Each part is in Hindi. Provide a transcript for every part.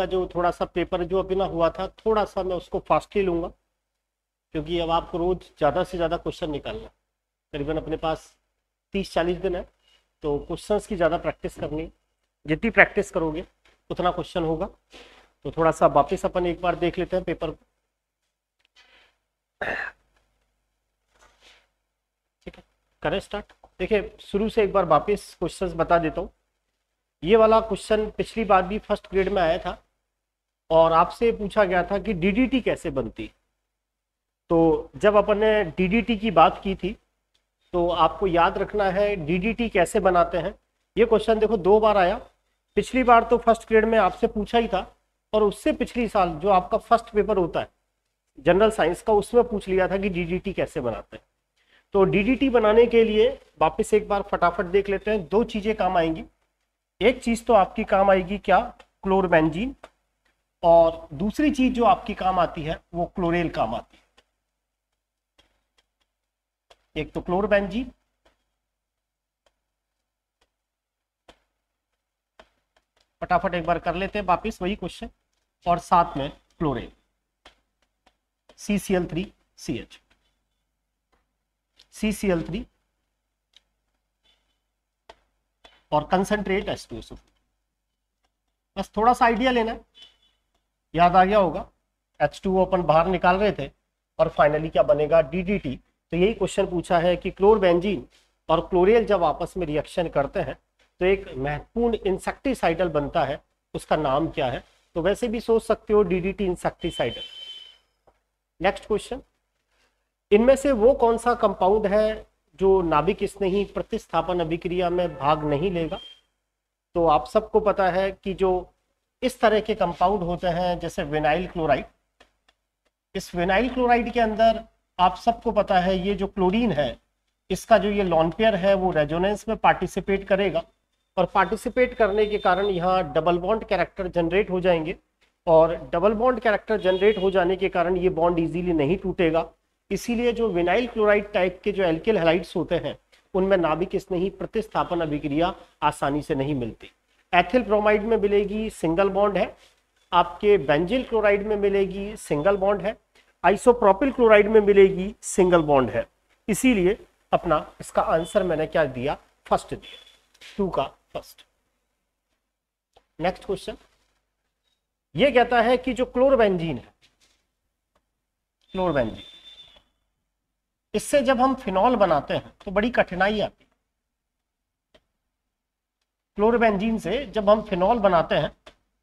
का जो थोड़ा सा पेपर जो अभी ना हुआ था थोड़ा सा मैं उसको फास्टली लूँगा क्योंकि अब आपको रोज़ ज़्यादा से ज़्यादा क्वेश्चन निकालना करीबन अपने पास तीस चालीस दिन है तो क्वेश्चंस की ज़्यादा प्रैक्टिस करनी जितनी प्रैक्टिस करोगे उतना क्वेश्चन होगा तो थोड़ा सा वापिस अपन एक बार देख लेते हैं पेपर ठीक है करें स्टार्ट देखिए शुरू से एक बार वापिस क्वेश्चंस बता देता हूँ ये वाला क्वेश्चन पिछली बार भी फर्स्ट ग्रेड में आया था और आपसे पूछा गया था कि डीडीटी कैसे बनती तो जब अपन ने डीडीटी की बात की थी तो आपको याद रखना है डीडीटी कैसे बनाते हैं ये क्वेश्चन देखो दो बार आया पिछली बार तो फर्स्ट ग्रेड में आपसे पूछा ही था और उससे पिछली साल जो आपका फर्स्ट पेपर होता है जनरल साइंस का उसमें पूछ लिया था कि डीडीटी कैसे बनाते हैं तो डीडीटी बनाने के लिए वापस एक बार फटाफट देख लेते हैं दो चीज़ें काम आएंगी एक चीज़ तो आपकी काम आएगी क्या क्लोरबेंजीन और दूसरी चीज जो आपकी काम आती है वो क्लोरेल काम आती है एक तो क्लोरबेंजीन फटाफट एक बार कर लेते हैं वापिस वही क्वेश्चन और साथ में chloral C C L three C H C C L three और कंसंट्रेट एस टू एस बस थोड़ा सा आइडिया लेना है याद आ गया होगा एच टू अपन बाहर निकाल रहे थे और फाइनली क्या बनेगा डी डी टी तो यही क्वेश्चन पूछा है कि क्लोरबेंजीन और क्लोरेल जब आपस में रिएक्शन करते हैं तो एक महत्वपूर्ण इंसेक्टिसाइडल बनता है उसका नाम क्या है तो वैसे भी सोच सकते हो टी इंसेक्टिसाइडल नेक्स्ट क्वेश्चन इनमें से वो कौन सा कंपाउंड है जो नाभिक स्नेही प्रतिस्थापन अभिक्रिया में भाग नहीं लेगा तो आप सबको पता है कि जो इस तरह के कंपाउंड होते हैं जैसे विनाइल क्लोराइड इस विनाइल क्लोराइड के अंदर आप सबको पता है ये जो क्लोरीन है इसका जो ये लॉन्पेयर है वो रेजोनेंस में पार्टिसिपेट करेगा और पार्टिसिपेट करने के कारण यहाँ डबल बॉन्ड कैरेक्टर जनरेट हो जाएंगे और डबल बॉन्ड कैरेक्टर जनरेट हो जाने के कारण ये बॉन्ड इजीली नहीं टूटेगा इसीलिए जो विनाइल क्लोराइड टाइप के जो एल्किल हेलाइट्स होते हैं उनमें नाभिक स्नेही प्रतिस्थापन अभिक्रिया आसानी से नहीं मिलती एथिल ब्रोमाइड में मिलेगी सिंगल बॉन्ड है आपके बेंजिल क्लोराइड में मिलेगी सिंगल बॉन्ड है आइसोप्रोपिल क्लोराइड में मिलेगी सिंगल बॉन्ड है इसीलिए अपना इसका आंसर मैंने क्या दिया फर्स्ट दिया टू का फर्स्ट नेक्स्ट क्वेश्चन ये कहता है कि जो क्लोरबेंजीन है क्लोरबेंजीन इससे जब हम फिनॉल बनाते हैं तो बड़ी कठिनाई आती है क्लोरोबेंजीन से जब हम फिनॉल बनाते हैं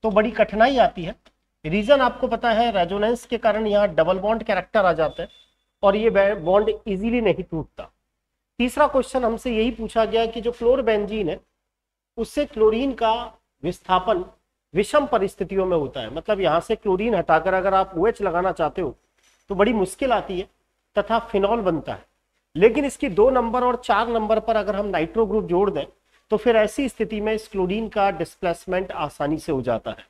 तो बड़ी कठिनाई आती है रीजन आपको पता है रेजोनेंस के कारण यहाँ डबल बॉन्ड कैरेक्टर आ जाता है और ये बॉन्ड इजीली नहीं टूटता तीसरा क्वेश्चन हमसे यही पूछा गया कि जो क्लोरबेंजीन है उससे क्लोरीन का विस्थापन विषम परिस्थितियों में होता है मतलब यहाँ से क्लोरीन हटाकर अगर आप ओ OH लगाना चाहते हो तो बड़ी मुश्किल आती है तथा फिनॉल बनता है लेकिन इसकी दो नंबर और चार नंबर पर अगर हम नाइट्रो ग्रुप जोड़ दें तो फिर ऐसी स्थिति में इस क्लोरीन का डिस्प्लेसमेंट आसानी से हो जाता है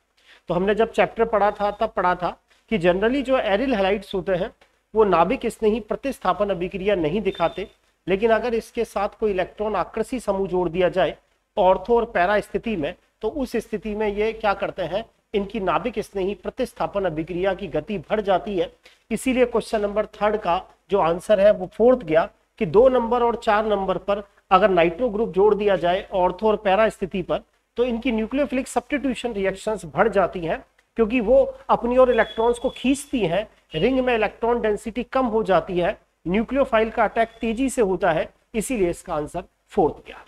तो हमने जब चैप्टर पढ़ा था तब पढ़ा था कि जनरली जो एरिल हेलाइट्स होते हैं वो नाभिक स्नेही प्रतिस्थापन अभिक्रिया नहीं दिखाते लेकिन अगर इसके साथ कोई इलेक्ट्रॉन आकृषि समूह जोड़ दिया जाए ऑर्थो और पैरा स्थिति में तो उस स्थिति में ये क्या करते हैं इनकी नाभिक स्नेही प्रतिस्थापन अभिक्रिया की गति बढ़ जाती है इसीलिए क्वेश्चन नंबर थर्ड का जो आंसर है वो फोर्थ गया कि दो नंबर और चार नंबर पर अगर नाइट्रो ग्रुप जोड़ दिया जाए ऑर्थो और पैरा स्थिति पर तो इनकी न्यूक्लियोफिलिक सब्सटीट्यूशन रिएक्शंस बढ़ जाती हैं क्योंकि वो अपनी और इलेक्ट्रॉन्स को खींचती हैं रिंग में इलेक्ट्रॉन डेंसिटी कम हो जाती है न्यूक्लियोफाइल का अटैक तेजी से होता है इसीलिए इसका आंसर फोर्थ गया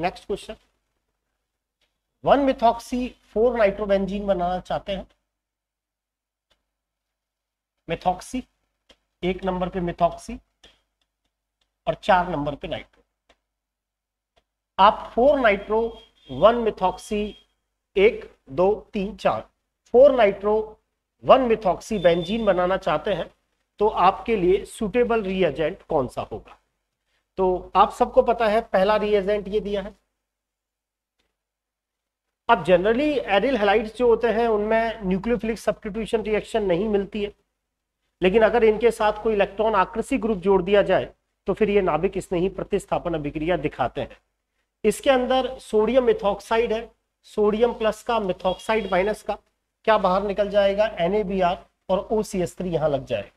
next question one methoxy four nitrobenzene बनाना चाहते हैं मिथॉक्सी एक नंबर पे मिथॉक्सी और चार नंबर पे नाइट्रो आप फोर नाइट्रो वन मिथॉक्सी एक दो तीन चार four nitro one methoxy benzene बनाना चाहते हैं तो आपके लिए सुटेबल रिएजेंट कौन सा होगा तो आप सबको पता है पहला रिएजेंट ये दिया है अब जनरली एरिल हेलाइड्स जो होते हैं उनमें न्यूक्लियोफिलिक सब्सटीट्यूशन रिएक्शन नहीं मिलती है लेकिन अगर इनके साथ कोई इलेक्ट्रॉन आकृषि ग्रुप जोड़ दिया जाए तो फिर ये नाभिक स्नेही प्रतिस्थापन अभिक्रिया दिखाते हैं इसके अंदर सोडियम मिथॉक्साइड है सोडियम प्लस का मिथॉक्साइड माइनस का क्या बाहर निकल जाएगा एन और ओ सी एस थ्री लग जाएगा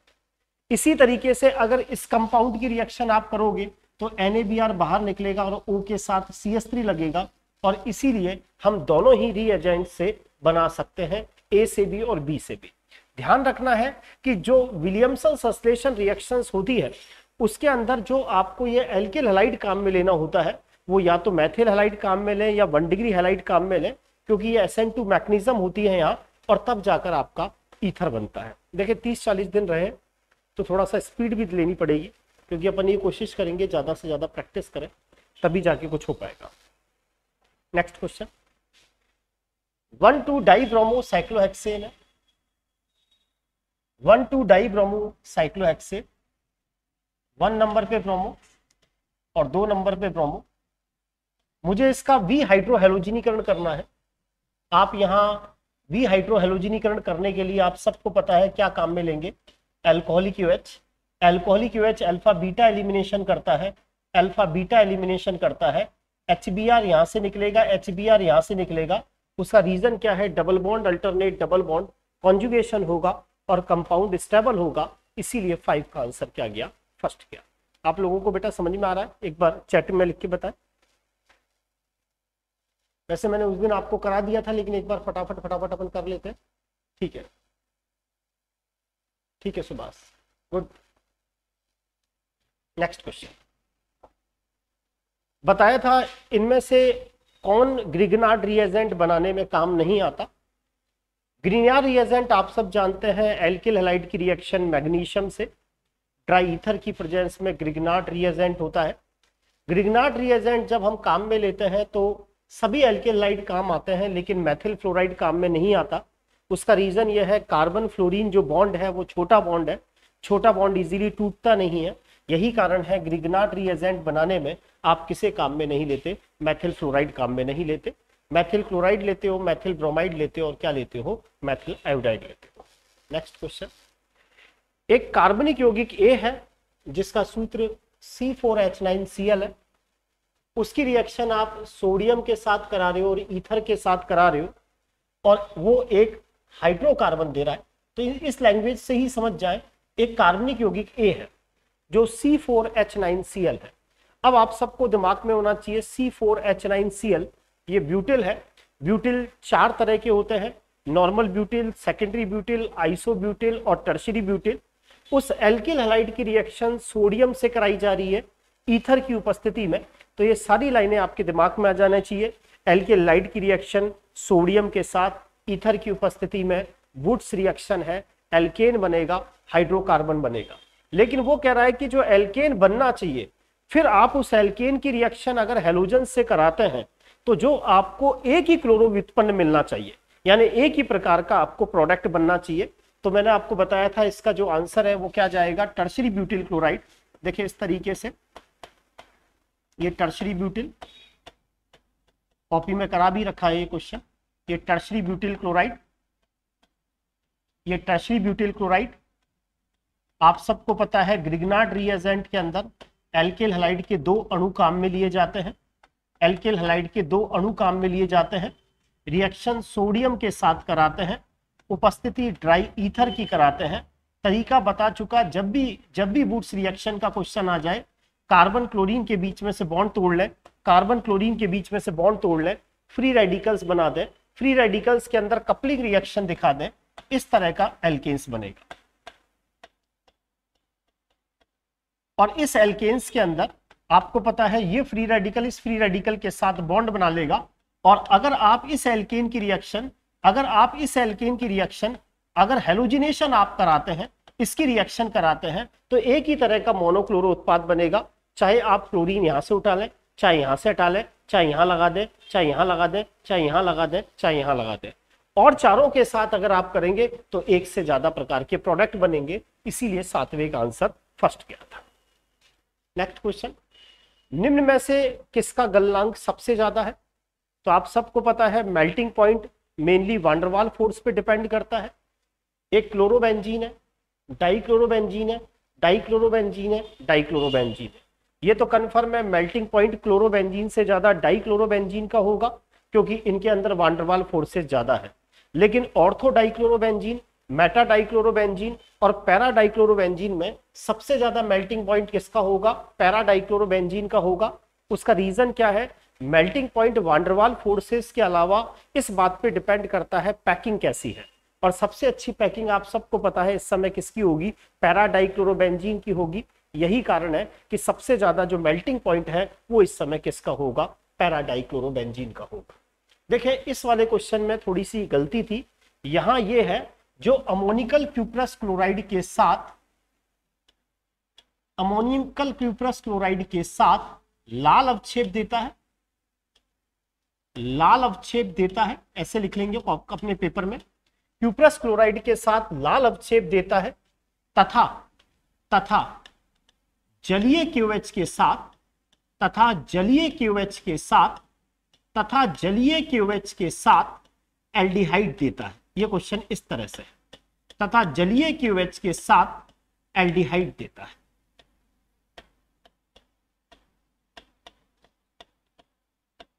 इसी तरीके से अगर इस कंपाउंड की रिएक्शन आप करोगे तो एन बाहर निकलेगा और ओ के साथ सी एस थ्री लगेगा और इसीलिए हम दोनों ही रीएजेंट से बना सकते हैं ए से बी और बी से बी ध्यान रखना है कि जो विलियमसन संश्लेषण रिएक्शंस होती है उसके अंदर जो आपको ये एल्किल हेलाइट काम में लेना होता है वो या तो मैथिल हेलाइट काम में लें या वन डिग्री हेलाइट काम में लें क्योंकि ये एस एन टू मैकनिज्म होती है यहाँ और तब जाकर आपका ईथर बनता है देखिए तीस चालीस दिन रहे तो थोड़ा सा स्पीड भी लेनी पड़ेगी क्योंकि अपन ये कोशिश करेंगे ज़्यादा से ज़्यादा प्रैक्टिस करें तभी जाके कुछ हो पाएगा next question one two di bromo cyclohexane है one two di bromo cyclohexane one number पे ब्रोमो और दो नंबर पे ब्रोमो मुझे इसका वी हाइड्रोहेलोजिनीकरण करना है आप यहाँ वी हाइड्रोहेलोजिनीकरण करने के लिए आप सबको पता है क्या काम में लेंगे alcoholic uh alcoholic uh alpha beta elimination करता है अल्फा बीटा एलिमिनेशन करता है एच बी आर यहाँ से निकलेगा एच बी आर यहाँ से निकलेगा उसका रीजन क्या है double bond alternate double bond conjugation होगा और कंपाउंड स्टेबल होगा इसीलिए फाइव का आंसर क्या गया फर्स्ट किया आप लोगों को बेटा समझ में आ रहा है एक बार चैट में लिख के बताएं वैसे मैंने उस दिन आपको करा दिया था लेकिन एक बार फटाफट फटाफट अपन कर लेते हैं ठीक है ठीक है सुभाष गुड नेक्स्ट क्वेश्चन बताया था इनमें से कौन ग्रिगनार्ड रिएजेंट बनाने में काम नहीं आता ग्रीनार रिएजेंट आप सब जानते हैं एल्किल हेलाइड की रिएक्शन मैग्नीशियम से ट्राईथर की प्रेजेंस में ग्रिगनाट रिएजेंट होता है ग्रिगनाट रिएजेंट जब हम काम में लेते हैं तो सभी एल्केलाइड काम आते हैं लेकिन मैथिल फ्लोराइड काम में नहीं आता उसका रीज़न यह है कार्बन फ्लोरीन जो बॉन्ड है वो छोटा बॉन्ड है छोटा बॉन्ड इजीली टूटता नहीं है यही कारण है ग्रिगनाट रिएजेंट बनाने में आप किसे काम में नहीं लेते मैथिल फ्लोराइड काम में नहीं लेते मैथिल क्लोराइड लेते हो मैथिल ब्रोमाइड लेते हो और क्या लेते हो मैथिल आयोडाइड लेते हो नेक्स्ट क्वेश्चन एक कार्बनिक यौगिक ए है जिसका सूत्र C4H9Cl है उसकी रिएक्शन आप सोडियम के साथ करा रहे हो और ईथर के साथ करा रहे हो और वो एक हाइड्रोकार्बन दे रहा है तो इस लैंग्वेज से ही समझ जाए एक कार्बनिक यौगिक ए है जो C4H9Cl है अब आप सबको दिमाग में होना चाहिए C4H9Cl ये ब्यूटिल है ब्यूटिल चार तरह के होते हैं normal butyl secondary butyl iso butyl और टर्शरी ब्यूटिल उस एल्किल हलाइड की रिएक्शन सोडियम से कराई जा रही है ईथर की उपस्थिति में तो ये सारी लाइनें आपके दिमाग में आ जाना चाहिए एल्किल लाइट की रिएक्शन सोडियम के साथ ईथर की उपस्थिति में वुड्स रिएक्शन है एल्केन बनेगा हाइड्रोकार्बन बनेगा लेकिन वो कह रहा है कि जो एल्केन बनना चाहिए फिर आप उस एल्केन की रिएक्शन अगर हेलोजन से कराते हैं तो जो आपको एक ही क्लोरो व्युत्पन्न मिलना चाहिए यानी एक ही प्रकार का आपको प्रोडक्ट बनना चाहिए तो मैंने आपको बताया था इसका जो आंसर है वो क्या जाएगा टर्शरी ब्यूटिल क्लोराइड देखिए इस तरीके से ये टर्शरी ब्यूटिल कॉपी में करा भी रखा है ये क्वेश्चन ये टर्शरी ब्यूटिल क्लोराइड ये टर्शरी ब्यूटिल क्लोराइड आप सबको पता है ग्रिगनाड रिएजेंट के अंदर एल्केल हलाइड के दो अणु काम में लिए जाते हैं एल्केल हलाइड के दो अणु काम में लिए जाते हैं रिएक्शन सोडियम के साथ कराते हैं उपस्थिति ड्राई ईथर की कराते हैं तरीका बता चुका जब भी जब भी बूट्स रिएक्शन का क्वेश्चन आ जाए कार्बन क्लोरीन के बीच में से बॉन्ड तोड़ लें कार्बन क्लोरीन के बीच में से बॉन्ड तोड़ लें फ्री रेडिकल्स बना दें फ्री रेडिकल्स के अंदर कपलिंग रिएक्शन दिखा दें इस तरह का एल्केन्स बनेगा और इस एल्केन्स के अंदर आपको पता है ये फ्री रेडिकल इस फ्री रेडिकल के साथ बॉन्ड बना लेगा और अगर आप इस एल्केन की रिएक्शन अगर आप इस एल्किन की रिएक्शन अगर हेलोजिनेशन आप कराते हैं इसकी रिएक्शन कराते हैं तो एक ही तरह का मोनोक्लोरो उत्पाद बनेगा चाहे आप क्लोरीन यहाँ से उठा लें चाहे यहाँ से हटा लें चाहे यहाँ लगा दें चाहे यहाँ लगा दें चाहे यहाँ लगा दें चाहे यहाँ लगा दें और चारों के साथ अगर आप करेंगे तो एक से ज्यादा प्रकार के प्रोडक्ट बनेंगे इसीलिए सातवें का आंसर फर्स्ट गया था नेक्स्ट क्वेश्चन निम्न में से किसका गलनांक सबसे ज्यादा है तो आप सबको पता है melting point mainly van der Waals force पे डिपेंड करता है एक क्लोरोबेंजीन है डाइक्लोरोबेंजीन है डाइक्लोरोबेंजीन है डाइक्लोरोबेंजीन है ये तो कन्फर्म है मेल्टिंग पॉइंट क्लोरोबेंजीन से ज़्यादा डाइक्लोरोबेंजीन का होगा क्योंकि इनके अंदर वांडरवाल फोर्सेज ज़्यादा है लेकिन ऑर्थो डाइक्लोरोबेंजीन मेटा डाइक्लोरोबेंजीन और पैरा डाइक्लोरोबेंजीन में सबसे ज़्यादा मेल्टिंग पॉइंट किसका होगा पैरा डाइक्लोरोबेंजीन का होगा उसका रीज़न क्या है मेल्टिंग पॉइंट वांडरवाल फोर्सेस के अलावा इस बात पे डिपेंड करता है पैकिंग कैसी है और सबसे अच्छी पैकिंग आप सबको पता है इस समय किसकी होगी पैराडाइक्लोरोबेंजीन की होगी यही कारण है कि सबसे ज्यादा जो मेल्टिंग पॉइंट है वो इस समय किसका होगा पैराडाइक्लोरोबेंजीन का होगा देखिए इस वाले क्वेश्चन में थोड़ी सी गलती थी यहां ये है जो अमोनिकल क्यूप्रस क्लोराइड के साथ अमोनिकल क्यूप्रस क्लोराइड के साथ लाल अवक्षेप देता है लाल अवक्षेप देता है ऐसे लिख लेंगे अपने पेपर में क्यूप्रस क्लोराइड के साथ लाल अवक्षेप देता है तथा तथा जलीय क्यूएच के साथ तथा जलीय क्यूएच के साथ तथा जलीय क्यूएच के साथ एल्डिहाइड देता है यह क्वेश्चन इस तरह से तथा जलीय क्यूएच के साथ एल्डिहाइड देता है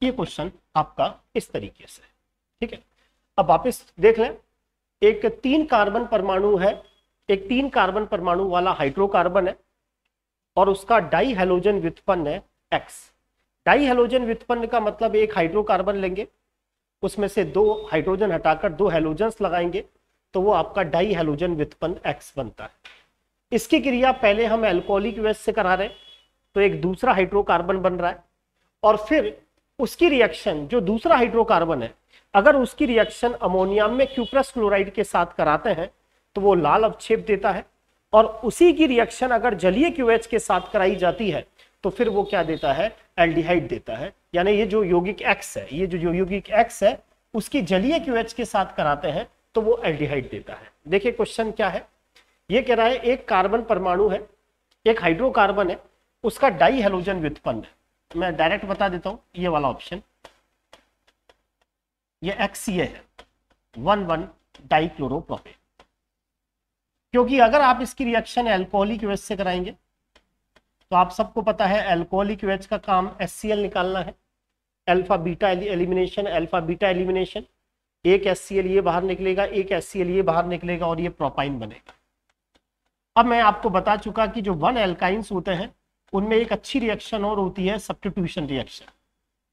ये क्वेश्चन आपका इस तरीके से ठीक है अब वापस देख लें एक तीन कार्बन परमाणु है एक तीन कार्बन परमाणु वाला हाइड्रोकार्बन है और उसका डाई हेलोजन व्युत्पन्न है एक्स डाई हेलोजन व्युत्पन्न का मतलब एक हाइड्रोकार्बन लेंगे उसमें से दो हाइड्रोजन हटाकर दो हेलोजन लगाएंगे तो वो आपका डाई हेलोजन व्युत्पन्न एक्स बनता है इसकी क्रिया पहले हम एल्कोहलिक वेस्ट से करा रहे हैं तो एक दूसरा हाइड्रोकार्बन बन रहा है और फिर उसकी रिएक्शन जो दूसरा हाइड्रोकार्बन है अगर उसकी रिएक्शन अमोनिया में क्यूप्रस क्लोराइड के साथ कराते हैं तो वो लाल अवक्षेप देता है और उसी की रिएक्शन अगर जलीय क्यूएच के साथ कराई जाती है तो फिर वो क्या देता है एल्डिहाइड देता है यानी ये जो यौगिक एक्स है ये जो यौगिक एक्स है उसकी जलीय क्यूएच के साथ कराते हैं तो वो एल्डिहाइड देता है देखिए क्वेश्चन क्या है ये कह रहा है एक कार्बन परमाणु है एक हाइड्रोकार्बन है उसका डाई हेलोजन व्युत्पन्न है मैं डायरेक्ट बता देता हूं ये वाला ऑप्शन ये एक्स ये है वन वन डाइक्लोरोप्रोपेन क्योंकि अगर आप इसकी रिएक्शन एल्कोहलिक वेज से कराएंगे तो आप सबको पता है एल्कोहलिक वेज का काम एस निकालना है alpha beta elimination alpha beta elimination एक एस ये बाहर निकलेगा एक एस ये बाहर निकलेगा और ये प्रोपाइन बनेगा अब मैं आपको बता चुका कि जो वन एल्काइंस होते हैं उनमें एक अच्छी रिएक्शन और होती है सब्टिट्यूशन रिएक्शन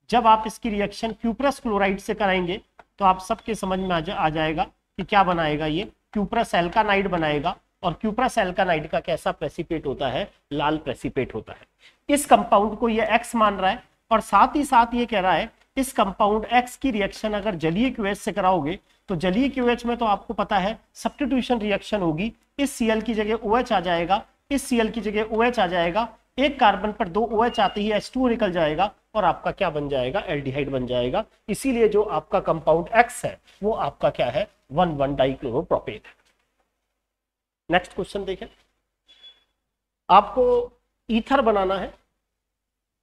जब आप इसकी रिएक्शन क्यूप्रस क्लोराइड से कराएंगे तो आप सबके समझ में आ, जा, आ जाएगा कि क्या बनाएगा ये क्यूप्रस एल्कानाइड बनाएगा और क्यूप्रस एल्कानाइड का कैसा प्रेसिपेट होता है लाल प्रेसिपेट होता है इस कंपाउंड को ये एक्स मान रहा है और साथ ही साथ ये कह रहा है इस कंपाउंड एक्स की रिएक्शन अगर जलीय क्यूएच से कराओगे तो जलीय क्यूएच में तो आपको पता है सब्टिट्यूशन रिएक्शन होगी इस सीएल की जगह ओएच आ जाएगा इस सीएल की जगह ओएच आ जाएगा एक कार्बन पर दो ओ OH आते ही टू निकल जाएगा और आपका क्या बन जाएगा एल्डिहाइड बन जाएगा इसीलिए जो आपका कंपाउंड एक्स है वो आपका क्या है वन वन डाइक्लोरोप्रोपेन है नेक्स्ट क्वेश्चन देखें आपको ईथर बनाना है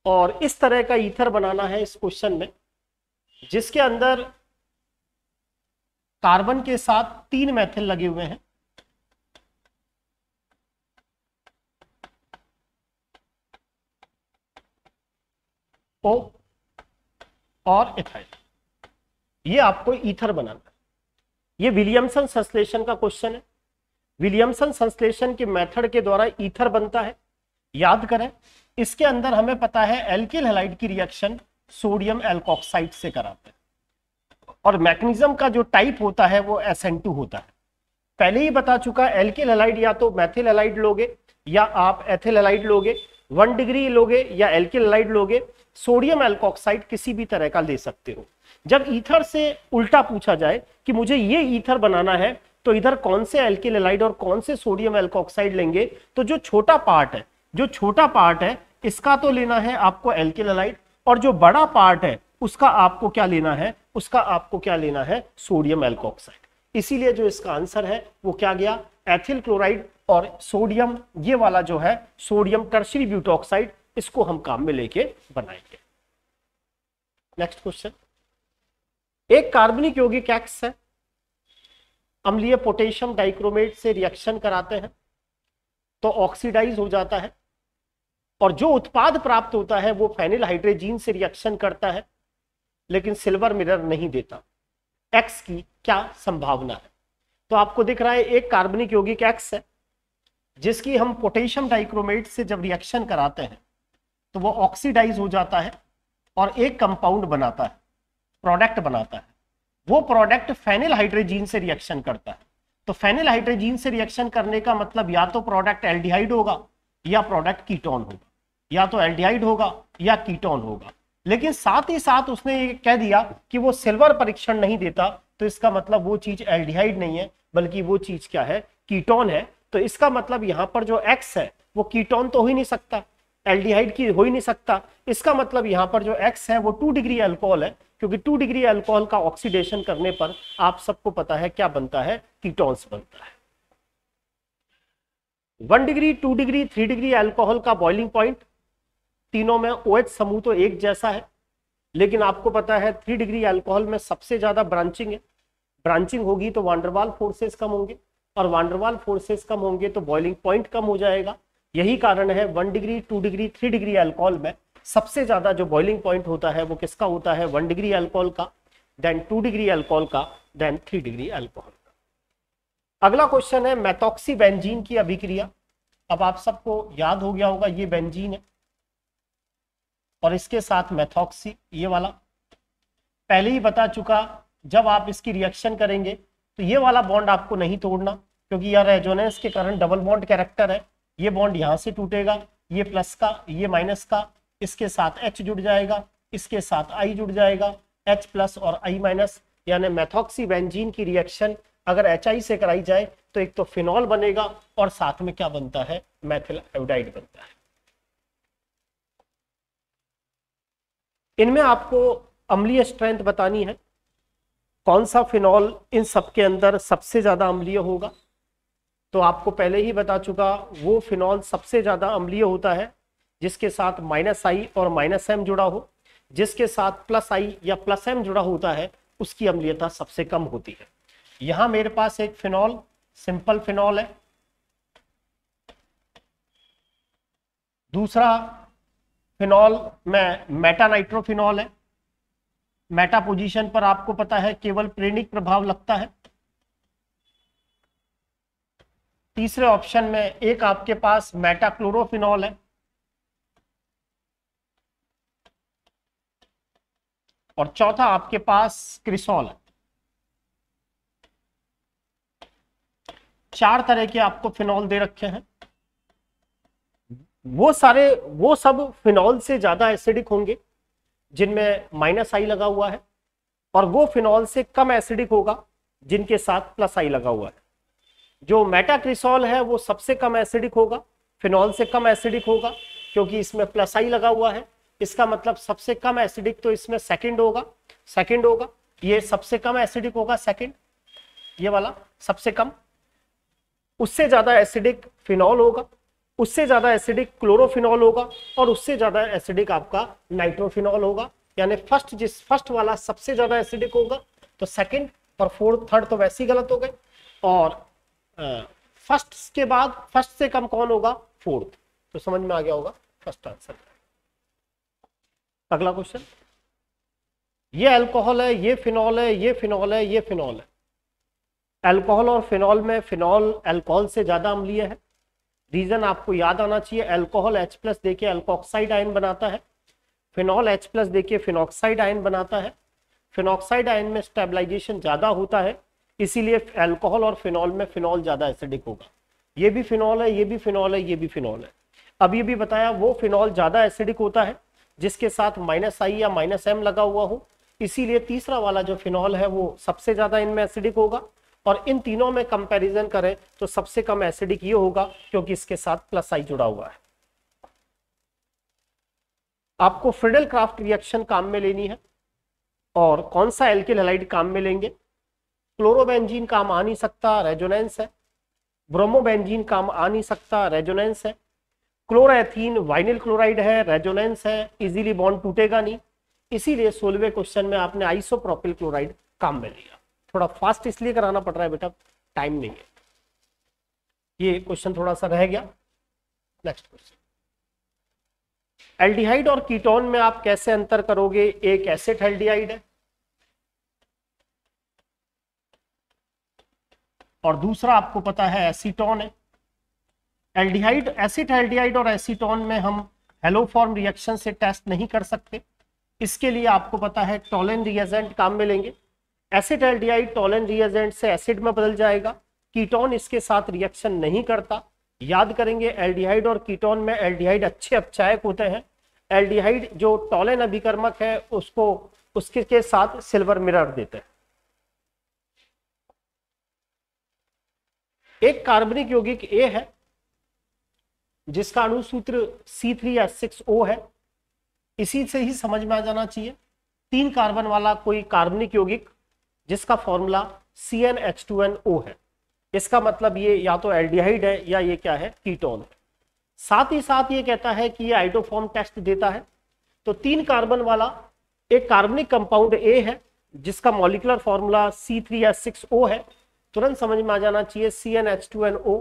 और इस तरह का ईथर बनाना है इस क्वेश्चन में जिसके अंदर कार्बन के साथ तीन मैथिल लगे हुए हैं ओ और एथाइल ये आपको ईथर बनाना है ये विलियमसन संश्लेषण का क्वेश्चन है विलियमसन संश्लेषण के मेथड के द्वारा ईथर बनता है याद करें इसके अंदर हमें पता है एल्किल हेलाइड की रिएक्शन सोडियम एल्कोक्साइड से कराते हैं और मैकेनिज्म का जो टाइप होता है वो SN2 होता है पहले ही बता चुका एल्किल हेलाइड या तो मैथिल हेलाइड लोगे या आप एथिल हेलाइड लोगे वन डिग्री लोगे या एल्किल हेलाइड लोगे सोडियम एल्कोक्साइड किसी भी तरह का ले सकते हो जब ईथर से उल्टा पूछा जाए कि मुझे ये ईथर बनाना है तो इधर कौन से एल्किल और कौन से सोडियम एल्कोक्साइड लेंगे तो जो छोटा पार्ट है जो छोटा पार्ट है इसका तो लेना है आपको एल्केलाइड और जो बड़ा पार्ट है उसका आपको क्या लेना है उसका आपको क्या लेना है सोडियम एल्कोक्साइड इसीलिए जो इसका आंसर है वो क्या गया एथिल क्लोराइड और सोडियम ये वाला जो है सोडियम टर्शरी ब्यूटोक्साइड इसको हम काम में लेके बनाएंगे नेक्स्ट क्वेश्चन एक कार्बनिक यौगिक एक्स है अम्लीय पोटेशियम डाइक्रोमेट से रिएक्शन कराते हैं तो ऑक्सीडाइज हो जाता है और जो उत्पाद प्राप्त होता है वो फेनिल हाइड्रोजीन से रिएक्शन करता है लेकिन सिल्वर मिरर नहीं देता एक्स की क्या संभावना है तो आपको दिख रहा है एक कार्बनिक यौगिक एक्स है जिसकी हम पोटेशियम डाइक्रोमेट से जब रिएक्शन कराते हैं तो वो ऑक्सीडाइज हो जाता है और एक कंपाउंड बनाता है प्रोडक्ट बनाता है वो प्रोडक्ट फेनिल हाइड्रोजीन से रिएक्शन करता है तो फेनिल हाइड्रोजीन से रिएक्शन करने का मतलब या तो प्रोडक्ट एल्डिहाइड होगा या प्रोडक्ट कीटोन होगा या तो एल्डिहाइड होगा या कीटोन होगा लेकिन साथ ही साथ उसने ये कह दिया कि वो सिल्वर परीक्षण नहीं देता तो इसका मतलब वो चीज एल्डिहाइड नहीं है बल्कि वो चीज क्या है कीटोन है तो इसका मतलब यहां पर जो एक्स है वो कीटोन तो हो ही नहीं सकता एल्डिहाइड की हो ही नहीं सकता इसका मतलब यहाँ पर जो एक्स है वो टू डिग्री अल्कोहल है क्योंकि टू डिग्री अल्कोहल का ऑक्सीडेशन करने पर आप सबको पता है क्या बनता है कीटोन्स बनता है one degree two degree three degree alcohol का बॉइलिंग पॉइंट तीनों में ओ OH समूह तो एक जैसा है लेकिन आपको पता है थ्री डिग्री अल्कोहल में सबसे ज्यादा ब्रांचिंग है ब्रांचिंग होगी तो वांडरवाल फोर्सेस कम होंगे और वांडरवाल फोर्सेस कम होंगे तो बॉइलिंग पॉइंट कम हो जाएगा यही कारण है one degree two degree three degree alcohol में सबसे ज़्यादा जो बॉइलिंग पॉइंट होता है वो किसका होता है वन डिग्री एल्कोहल का देन टू डिग्री एल्कोहल का देन थ्री डिग्री एल्कोहल का अगला क्वेश्चन है मैथॉक्सी बेंजीन की अभिक्रिया अब आप सबको याद हो गया होगा ये बेंजीन है और इसके साथ मैथॉक्सी ये वाला पहले ही बता चुका जब आप इसकी रिएक्शन करेंगे तो ये वाला बॉन्ड आपको नहीं तोड़ना क्योंकि यह रेजोनेंस के कारण डबल बॉन्ड कैरेक्टर है ये बॉन्ड यहां से टूटेगा ये प्लस का ये माइनस का इसके साथ एच जुड़ जाएगा इसके साथ आई जुड़ जाएगा एच प्लस और आई माइनस यानी मैथोक्सी बेंजीन की रिएक्शन अगर एच आई से कराई जाए तो एक तो फिनॉल बनेगा और साथ में क्या बनता है मैथिल आयोडाइड बनता है इनमें आपको अम्लीय स्ट्रेंथ बतानी है कौन सा फिनॉल इन सबके अंदर सबसे ज्यादा अम्लीय होगा तो आपको पहले ही बता चुका वो फिनॉल सबसे ज़्यादा अम्लीय होता है जिसके साथ माइनस आई और माइनस एम जुड़ा हो जिसके साथ प्लस आई या प्लस एम जुड़ा होता है उसकी अम्लीयता सबसे कम होती है यहाँ मेरे पास एक फिनॉल सिंपल फिनॉल है दूसरा फिनॉल में मेटानाइट्रोफिनॉल है मेटा पोजीशन पर आपको पता है केवल प्रेनिक प्रभाव लगता है तीसरे ऑप्शन में एक आपके पास मेटाक्लोरोफिनॉल है और चौथा आपके पास क्रिसोल है चार तरह के आपको फिनॉल दे रखे हैं वो सारे वो सब फिनॉल से ज्यादा एसिडिक होंगे जिनमें माइनस आई लगा हुआ है और वो फिनॉल से कम एसिडिक होगा जिनके साथ प्लस आई लगा हुआ है जो मेटाक्रिसोल है वो सबसे कम एसिडिक होगा फिनॉल से कम एसिडिक होगा क्योंकि इसमें प्लस आई लगा हुआ है इसका मतलब सबसे कम एसिडिक तो इसमें सेकंड होगा सेकंड होगा ये सबसे कम एसिडिक होगा सेकंड ये वाला सबसे कम उससे ज्यादा एसिडिक फिनॉल होगा उससे ज्यादा एसिडिक क्लोरोफिनॉल होगा और उससे ज्यादा एसिडिक आपका नाइट्रोफिनॉल होगा यानी फर्स्ट जिस फर्स्ट वाला सबसे ज्यादा एसिडिक होगा तो सेकंड और फोर्थ थर्ड तो वैसे ही गलत हो गए और फर्स्ट के बाद फर्स्ट से कम कौन होगा फोर्थ तो समझ में आ गया होगा फर्स्ट आंसर अगला क्वेश्चन ये अल्कोहल है ये फिनॉल है ये फिनॉल है ये फिनॉल है अल्कोहल और फिनॉल में फिनॉल अल्कोहल से ज्यादा अम्लीय है रीजन आपको याद आना चाहिए अल्कोहल H प्लस देखिए अल्कोक्साइड आयन बनाता है फिनॉल H प्लस देखिए फिनॉक्साइड आयन बनाता है फिनॉक्साइड आयन में स्टेबलाइजेशन ज्यादा होता है इसीलिए एल्कोहल और फिनॉल में फिनॉल ज़्यादा एसिडिक होगा ये भी फिनॉल है ये भी फिनॉल है ये भी फिनॉल है अब ये भी बताया वो फिनॉल ज़्यादा एसिडिक होता है जिसके साथ माइनस आई या माइनस एम लगा हुआ हो इसीलिए तीसरा वाला जो फिनॉल है वो सबसे ज़्यादा इनमें एसिडिक होगा और इन तीनों में कंपैरिजन करें तो सबसे कम एसिडिक ये होगा क्योंकि इसके साथ प्लस आई जुड़ा हुआ है आपको फ्रिडल क्राफ्ट रिएक्शन काम में लेनी है और कौन सा एल्किल हेलाइड काम में लेंगे क्लोरोबेंजीन काम आ नहीं सकता रेजोनेंस है ब्रोमोबेंजीन काम आ नहीं सकता रेजोनेंस है क्लोराथीन वाइनिल क्लोराइड है रेजोनेंस है इजीली बॉन्ड टूटेगा नहीं इसीलिए सोलवे क्वेश्चन में आपने आइसोप्रोपिल क्लोराइड काम में लिया थोड़ा फास्ट इसलिए कराना पड़ रहा है बेटा टाइम नहीं है ये क्वेश्चन थोड़ा सा रह गया नेक्स्ट क्वेश्चन एल्डिहाइड और कीटोन में आप कैसे अंतर करोगे एक एसिड एल्डिहाइड है और दूसरा आपको पता है एसीटोन है एल्डिहाइड एसिड एल्डिहाइड और एसीटोन में हम हेलोफॉर्म रिएक्शन से टेस्ट नहीं कर सकते इसके लिए आपको पता है टॉलन रिएजेंट काम में लेंगे एसिड एल्डिहाइड टॉलन रिएजेंट से एसिड में बदल जाएगा कीटोन इसके साथ रिएक्शन नहीं करता याद करेंगे एल्डिहाइड और कीटोन में एल्डिहाइड अच्छे अपचायक होते हैं एल्डिहाइड जो टॉलेन अभिकर्मक है उसको उसके के साथ सिल्वर मिरर देते हैं एक कार्बनिक यौगिक ए है जिसका अणुसूत्र सी थ्री या सिक्स ओ है इसी से ही समझ में आ जाना चाहिए तीन कार्बन वाला कोई कार्बनिक यौगिक जिसका formula C N H two N O है इसका मतलब ये या तो एल्डिहाइड है या ये क्या है कीटोन है साथ ही साथ ये कहता है कि ये आइटोफॉर्म टेस्ट देता है तो तीन कार्बन वाला एक कार्बनिक कंपाउंड ए है जिसका मॉलिकुलर फॉर्मूला सी थ्री या सिक्स ओ है तुरंत समझ में आ जाना चाहिए C N H two N O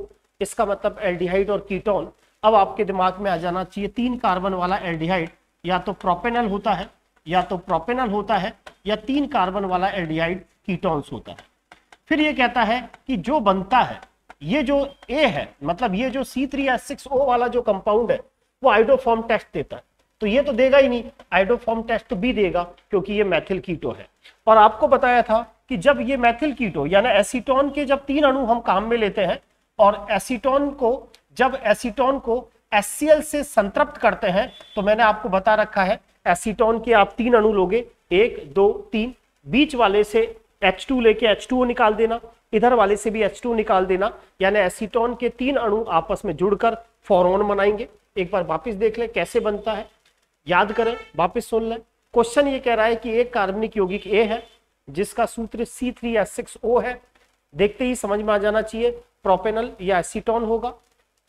इसका मतलब एल्डिहाइड और कीटोन अब आपके दिमाग में आ जाना चाहिए तीन कार्बन वाला एल्डिहाइड या तो प्रोपेनल होता है या तो प्रोपेनल होता है या तीन कार्बन वाला एल्डिहाइड कीटोन्स होता है फिर ये कहता है कि जो बनता है ये जो ए है मतलब ये जो C three S six O वाला जो कंपाउंड है वो आइडोफॉर्म टेस्ट देता है तो ये तो देगा ही नहीं आइडोफॉर्म टेस्ट भी देगा क्योंकि ये मैथिल कीटो है और आपको बताया था कि जब ये मैथिल कीटो यानी एसीटोन के जब तीन अणु हम काम में लेते हैं और एसीटोन को जब एसीटोन को एससीएल से संतृप्त करते हैं तो मैंने आपको बता रखा है एसीटोन के आप तीन अणु लोगे एक दो तीन बीच वाले से एच लेके एच निकाल देना इधर वाले से भी H2 निकाल देना यानी एसीटोन के तीन अणु आपस में जुड़कर फॉरन बनाएंगे एक बार वापस देख ले कैसे बनता है याद करें वापस सुन लें क्वेश्चन ये कह रहा है कि एक कार्बनिक यौगिक ए है जिसका सूत्र सी थ्री या सिक्स ओ है देखते ही समझ में आ जाना चाहिए प्रोपेनल या एसीटोन होगा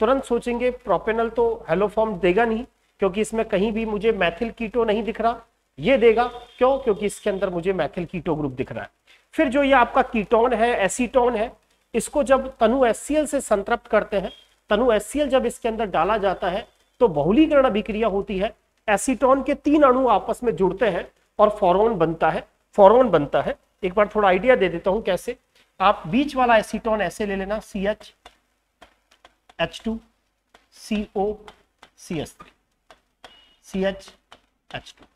तुरंत सोचेंगे प्रोपेनल तो हेलोफॉर्म देगा नहीं क्योंकि इसमें कहीं भी मुझे मैथिल कीटो नहीं दिख रहा ये देगा क्यों क्योंकि इसके अंदर मुझे मैथिल कीटो ग्रुप दिख रहा है फिर जो ये आपका कीटोन है एसीटोन है इसको जब तनु एस से संतृप्त करते हैं तनु एस जब इसके अंदर डाला जाता है तो बहुलीकरण अभिक्रिया होती है एसीटोन के तीन अणु आपस में जुड़ते हैं और फॉरोन बनता है फॉरोन बनता है एक बार थोड़ा आइडिया दे देता हूं कैसे आप बीच वाला एसीटोन ऐसे ले लेना C H H two C O C S three C H H two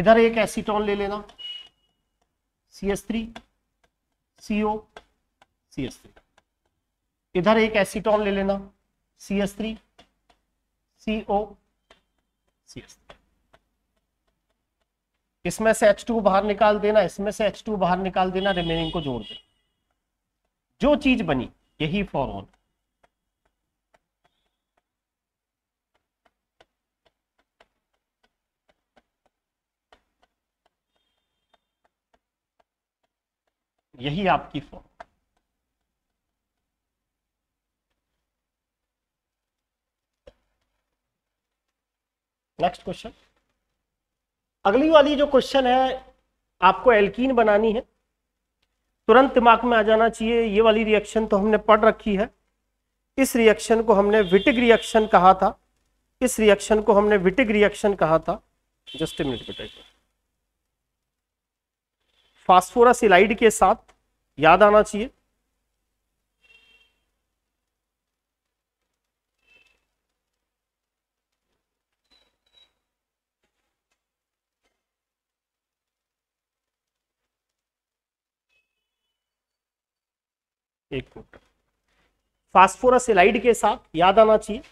इधर एक एसीटोन ले लेना C S three C O C S three इधर एक एसीटोन ले लेना C S three C O सी इसमें से H2 बाहर निकाल देना इसमें से H2 बाहर निकाल देना रिमेनिंग को जोड़ दे जो चीज बनी यही फॉरवर्ड यही आपकी फॉर्म नेक्स्ट क्वेश्चन अगली वाली जो क्वेश्चन है आपको एल्कीन बनानी है तुरंत दिमाग में आ जाना चाहिए ये वाली रिएक्शन तो हमने पढ़ रखी है इस रिएक्शन को हमने विटिक रिएक्शन कहा था इस रिएक्शन को हमने विटिक रिएक्शन कहा था जस्ट मिनट बेटा फास्फोरस इलाइड के साथ याद आना चाहिए एक फुट फास्फोरस एलाइड के साथ याद आना चाहिए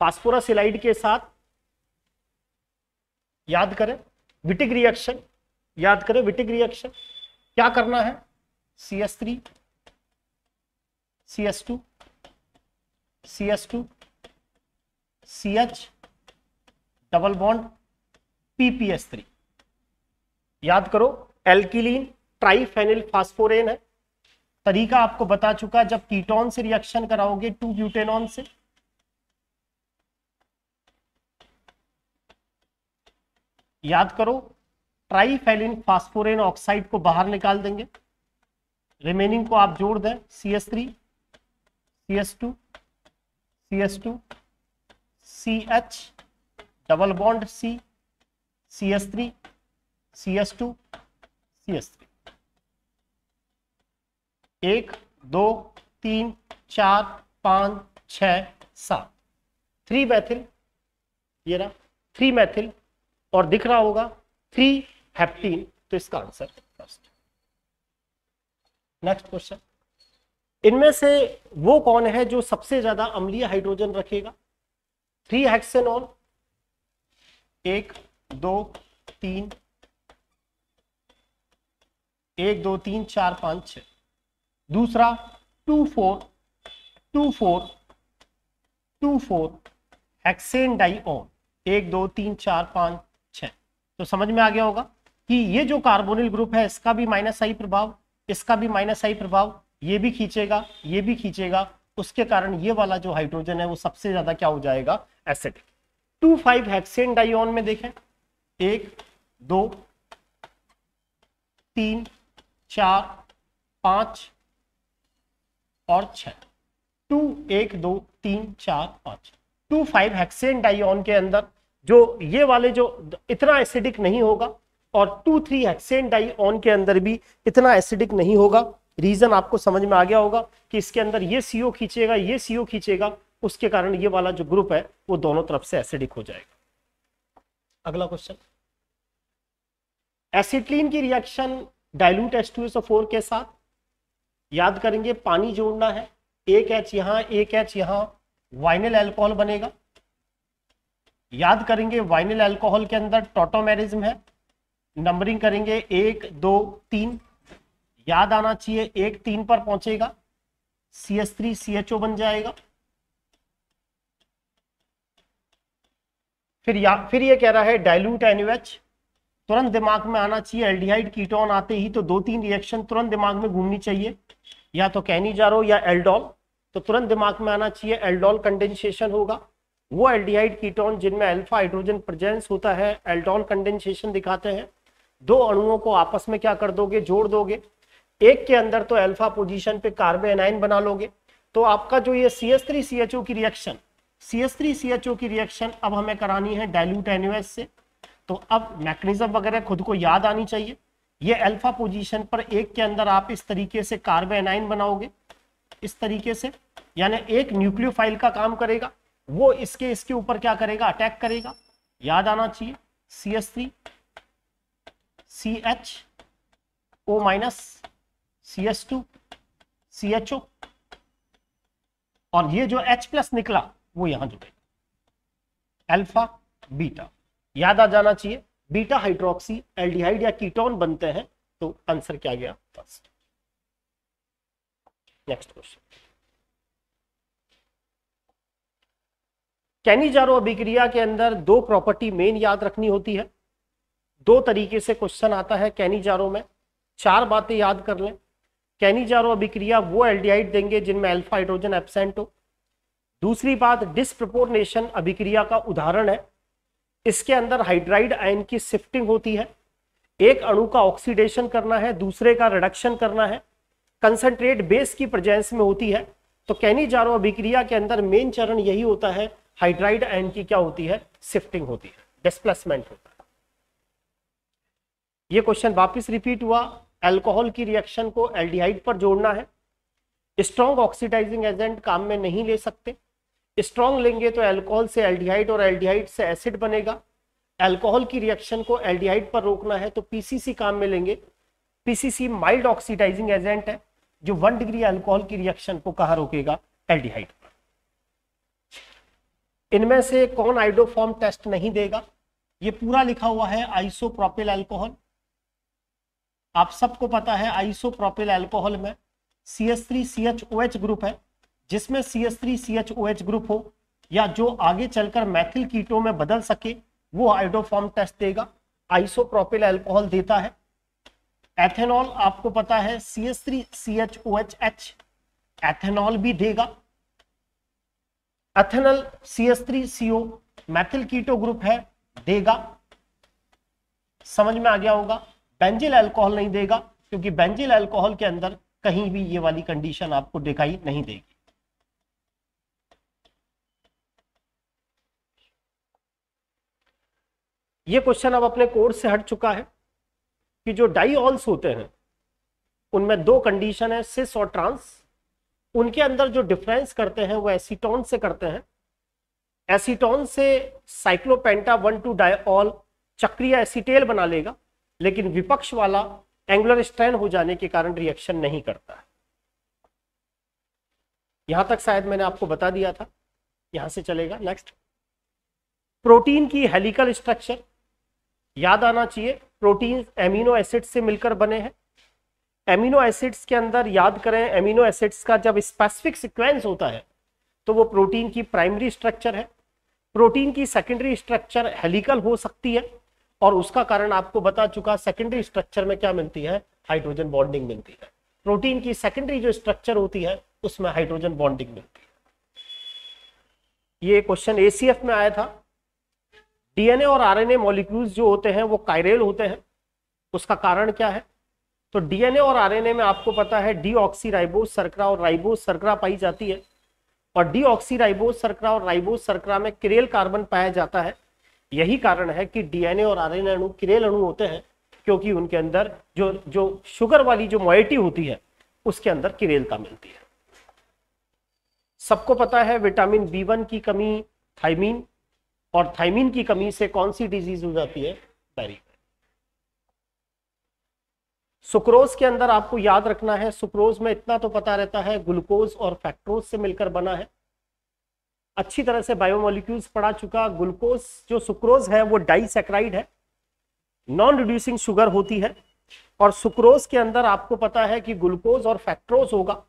फास्फोरस एलाइड के साथ याद करें विटिक रिएक्शन याद करें विटिक रिएक्शन क्या करना है C S three C S two C S two C H double bond PPS three याद करो एल्किलीन फेनिल फास्फोरेन है तरीका आपको बता चुका जब कीटोन से रिएक्शन कराओगे टू ब्यूटेनॉन से याद करो ट्राइफेलिन फास्फोरेन ऑक्साइड को बाहर निकाल देंगे रिमेनिंग को आप जोड़ दें C S three C S two C S two C H double bond C C S three C S two C S three एक दो तीन चार पांच छ सात थ्री मैथिल ये ना थ्री मैथिल और दिख रहा होगा थ्री हेप्टीन तो इसका आंसर फर्स्ट नेक्स्ट क्वेश्चन इनमें से वो कौन है जो सबसे ज्यादा अम्लीय हाइड्रोजन रखेगा थ्री ऑन एक दो तीन एक दो तीन चार पांच छह दूसरा two four two four two four hexane on एक दो तीन चार पांच छ तो समझ में आ गया होगा कि ये जो कार्बोनिल ग्रुप है इसका भी माइनस आई प्रभाव इसका भी माइनस आई प्रभाव ये भी खींचेगा ये भी खींचेगा उसके कारण ये वाला जो हाइड्रोजन है वो सबसे ज्यादा क्या हो जाएगा acid two five hexane dione में देखें एक दो तीन चार पांच और छ टू एक दो तीन चार पाँच टू फाइव हेक्सेन डाइन के अंदर जो ये वाले जो इतना एसिडिक नहीं होगा और टू थ्री हेक्सेन ऑन के अंदर भी इतना एसिडिक नहीं होगा रीजन आपको समझ में आ गया होगा कि इसके अंदर ये सीओ खींचेगा ये सीओ खींचेगा उसके कारण ये वाला जो ग्रुप है वो दोनों तरफ से एसिडिक हो जाएगा अगला क्वेश्चन एसिडलीन की रिएक्शन डाइल्यूट फोर के साथ याद करेंगे पानी जोड़ना है एक एच यहां एक एच यहां वाइनल एल्कोहल बनेगा याद करेंगे वाइनल एल्कोहल के अंदर टोटोमेरिज्म है नंबरिंग करेंगे एक दो तीन याद आना चाहिए एक तीन पर पहुंचेगा C S three C H O बन जाएगा फिर या फिर ये कह रहा है डाइल्यूट एनयूएच तुरंत दिमाग में आना चाहिए एल्डिहाइड कीटोन आते ही तो दो तीन रिएक्शन तुरंत दिमाग में घूमनी चाहिए या तो कैनिजारो या एल्डोल तो तुरंत दिमाग में आना चाहिए एल्डोल कंडेंसेशन होगा वो एल्डिहाइड कीटोन जिनमें अल्फा हाइड्रोजन प्रेजेंस होता है एल्डोल कंडेंसेशन दिखाते हैं दो अणुओं को आपस में क्या कर दोगे जोड़ दोगे एक के अंदर तो अल्फा पोजीशन पे कार्बेनाइन बना लोगे तो आपका जो ये C S three C H O की reaction C S three C H O की रिएक्शन अब हमें करानी है डायल्यूट एनएस से तो अब मैकेनिज्म वगैरह खुद को याद आनी चाहिए ये अल्फा पोजीशन पर एक के अंदर आप इस तरीके से कार्बेनाइन बनाओगे इस तरीके से यानी एक न्यूक्लियोफाइल का काम करेगा वो इसके इसके ऊपर क्या करेगा अटैक करेगा याद आना चाहिए C S three C H O minus C S two C H O और ये जो H प्लस निकला वो यहां जुड़ेगा अल्फा बीटा याद आ जाना चाहिए बीटा हाइड्रोक्सी एल्डिहाइड या कीटोन बनते हैं तो आंसर क्या गया फर्स्ट नेक्स्ट क्वेश्चन कैनिजारो अभिक्रिया के अंदर दो प्रॉपर्टी मेन याद रखनी होती है दो तरीके से क्वेश्चन आता है कैनिजारो में चार बातें याद कर लें कैनिजारो अभिक्रिया वो एल्डिहाइड देंगे जिनमें अल्फा हाइड्रोजन एब्सेंट हो दूसरी बात डिस्प्रपोर्नेशन अभिक्रिया का उदाहरण है इसके अंदर हाइड्राइड आयन की शिफ्टिंग होती है एक अणु का ऑक्सीडेशन करना है दूसरे का रिडक्शन करना है कंसंट्रेट बेस की प्रजेंस में होती है तो कैनी जारो अभिक्रिया के अंदर मेन चरण यही होता है हाइड्राइड आयन की क्या होती है शिफ्टिंग होती है डिस्प्लेसमेंट होता है यह क्वेश्चन वापिस रिपीट हुआ एल्कोहल की रिएक्शन को एल्डिहाइड पर जोड़ना है स्ट्रॉन्ग ऑक्सीडाइजिंग एजेंट काम में नहीं ले सकते स्ट्रॉन्ग लेंगे तो एल्कोहल से एल्डिहाइड और एल्डिहाइड से एसिड बनेगा एल्कोहल की रिएक्शन को एल्डिहाइड पर रोकना है तो पीसीसी काम में लेंगे पीसीसी माइल्ड ऑक्सीडाइजिंग एजेंट है जो वन डिग्री एल्कोहल की रिएक्शन को कहा रोकेगा एल्डिहाइड इनमें से कौन आइडोफॉर्म टेस्ट नहीं देगा ये पूरा लिखा हुआ है आइसोप्रोपिल एल्कोहल आप सबको पता है आइसोप्रोपिल एल्कोहल में C S three C H O H group है जिसमें C S three C H O H group हो या जो आगे चलकर मैथिल कीटों में बदल सके वो आइडोफॉर्म टेस्ट देगा आइसोप्रोपिल अल्कोहल देता है एथेनॉल आपको पता है C S three C H O H H ethanol भी देगा ethanol C S three CO methyl keto group है देगा समझ में आ गया होगा बेंजिल अल्कोहल नहीं देगा क्योंकि बेंजिल अल्कोहल के अंदर कहीं भी ये वाली कंडीशन आपको दिखाई नहीं देगी ये क्वेश्चन अब अपने कोर्स से हट चुका है कि जो डाई ऑल्स होते हैं उनमें दो कंडीशन है सिस और ट्रांस उनके अंदर जो डिफरेंस करते हैं वो एसीटोन से करते हैं एसीटोन से साइक्लोपेंटा वन टू डायऑल चक्रीय एसीटेल बना लेगा लेकिन विपक्ष वाला एंगुलर स्ट्रेन हो जाने के कारण रिएक्शन नहीं करता है यहां तक शायद मैंने आपको बता दिया था यहां से चलेगा नेक्स्ट प्रोटीन की हेलिकल स्ट्रक्चर याद आना चाहिए प्रोटीन्स एमिनो एसिड्स से मिलकर बने हैं एमिनो एसिड्स के अंदर याद करें एमिनो एसिड्स का जब स्पेसिफिक सिक्वेंस होता है तो वो प्रोटीन की प्राइमरी स्ट्रक्चर है प्रोटीन की सेकेंडरी स्ट्रक्चर हेलिकल हो सकती है और उसका कारण आपको बता चुका सेकेंडरी स्ट्रक्चर में क्या मिलती है हाइड्रोजन बॉन्डिंग मिलती है प्रोटीन की सेकेंडरी जो स्ट्रक्चर होती है उसमें हाइड्रोजन बॉन्डिंग मिलती है ये क्वेश्चन एसीएफ में आया था डीएनए और आरएनए मॉलिक्यूल्स जो होते हैं वो कायरेल होते हैं उसका कारण क्या है तो डीएनए और आरएनए में आपको पता है डीऑक्सीराइबोस सरकरा और राइबोस सरकरा पाई जाती है और डीऑक्सीराइबोस सरकरा और राइबोस सरकरा में किरेल कार्बन पाया जाता है यही कारण है कि डीएनए और आरएनए अणु किरेल अणु होते हैं क्योंकि उनके अंदर जो जो शुगर वाली जो मोइटी होती है उसके अंदर किरेलता मिलती है सबको पता है विटामिन बी वन की कमी थाइमीन और थाइमिन की कमी से कौन सी डिजीज हो जाती है बैरी सुक्रोज के अंदर आपको याद रखना है सुक्रोज में इतना तो पता रहता है ग्लूकोज और फैक्ट्रोज से मिलकर बना है अच्छी तरह से बायोमोलिक्यूल्स पढ़ा चुका ग्लूकोज जो सुक्रोज है वो डाइसेक्राइड है नॉन रिड्यूसिंग शुगर होती है और सुक्रोज के अंदर आपको पता है कि ग्लूकोज और फैक्ट्रोज होगा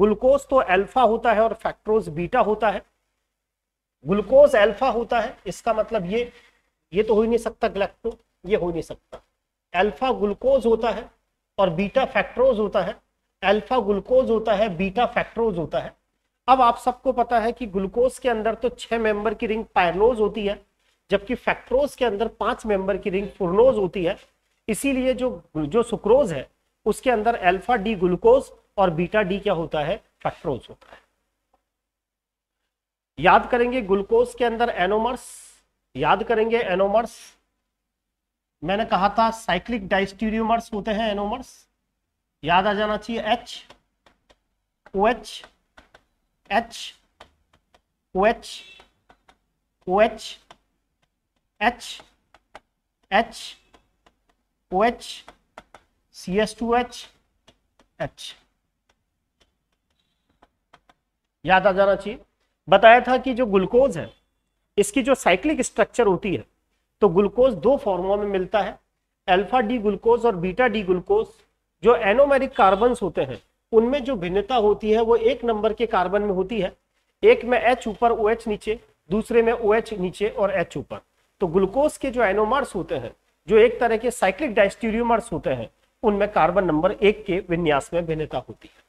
ग्लूकोज तो एल्फा होता है और फैक्ट्रोज बीटा होता है ग्लूकोज अल्फा होता है इसका मतलब ये ये तो हो ही नहीं सकता ग्लैक्टो ये हो ही नहीं सकता अल्फा ग्लूकोज होता है और बीटा फैक्ट्रोज होता है अल्फा ग्लूकोज होता है बीटा फैक्ट्रोज होता है अब आप सबको पता है कि ग्लूकोज के अंदर तो छह मेंबर की रिंग पायरलोज होती है जबकि फैक्ट्रोज के अंदर पांच मेंबर की रिंग फुरलोज होती है इसीलिए जो जो सुक्रोज है उसके अंदर एल्फा डी ग्लूकोज और बीटा डी क्या होता है फैक्ट्रोज होता है याद करेंगे ग्लूकोज के अंदर एनोमर्स याद करेंगे एनोमर्स मैंने कहा था साइक्लिक डाइस्टीरियोमर्स होते हैं एनोमर्स याद आ जाना चाहिए H O H H O H O H H H O H C S two H H याद आ जाना चाहिए बताया था कि जो ग्लूकोज है इसकी जो साइक्लिक स्ट्रक्चर होती है तो ग्लूकोज दो फॉर्मों में मिलता है अल्फा डी ग्लूकोज और बीटा डी ग्लूकोज जो एनोमेरिक कार्बन होते हैं उनमें जो भिन्नता होती है वो एक नंबर के कार्बन में होती है एक में एच ऊपर ओ OH एच नीचे दूसरे में ओ OH एच नीचे और एच ऊपर तो ग्लूकोज के जो एनोमर्स होते हैं जो एक तरह के साइक्लिक डाइस्टीरियोमर्स होते हैं उनमें कार्बन नंबर एक के विन्यास में भिन्नता होती है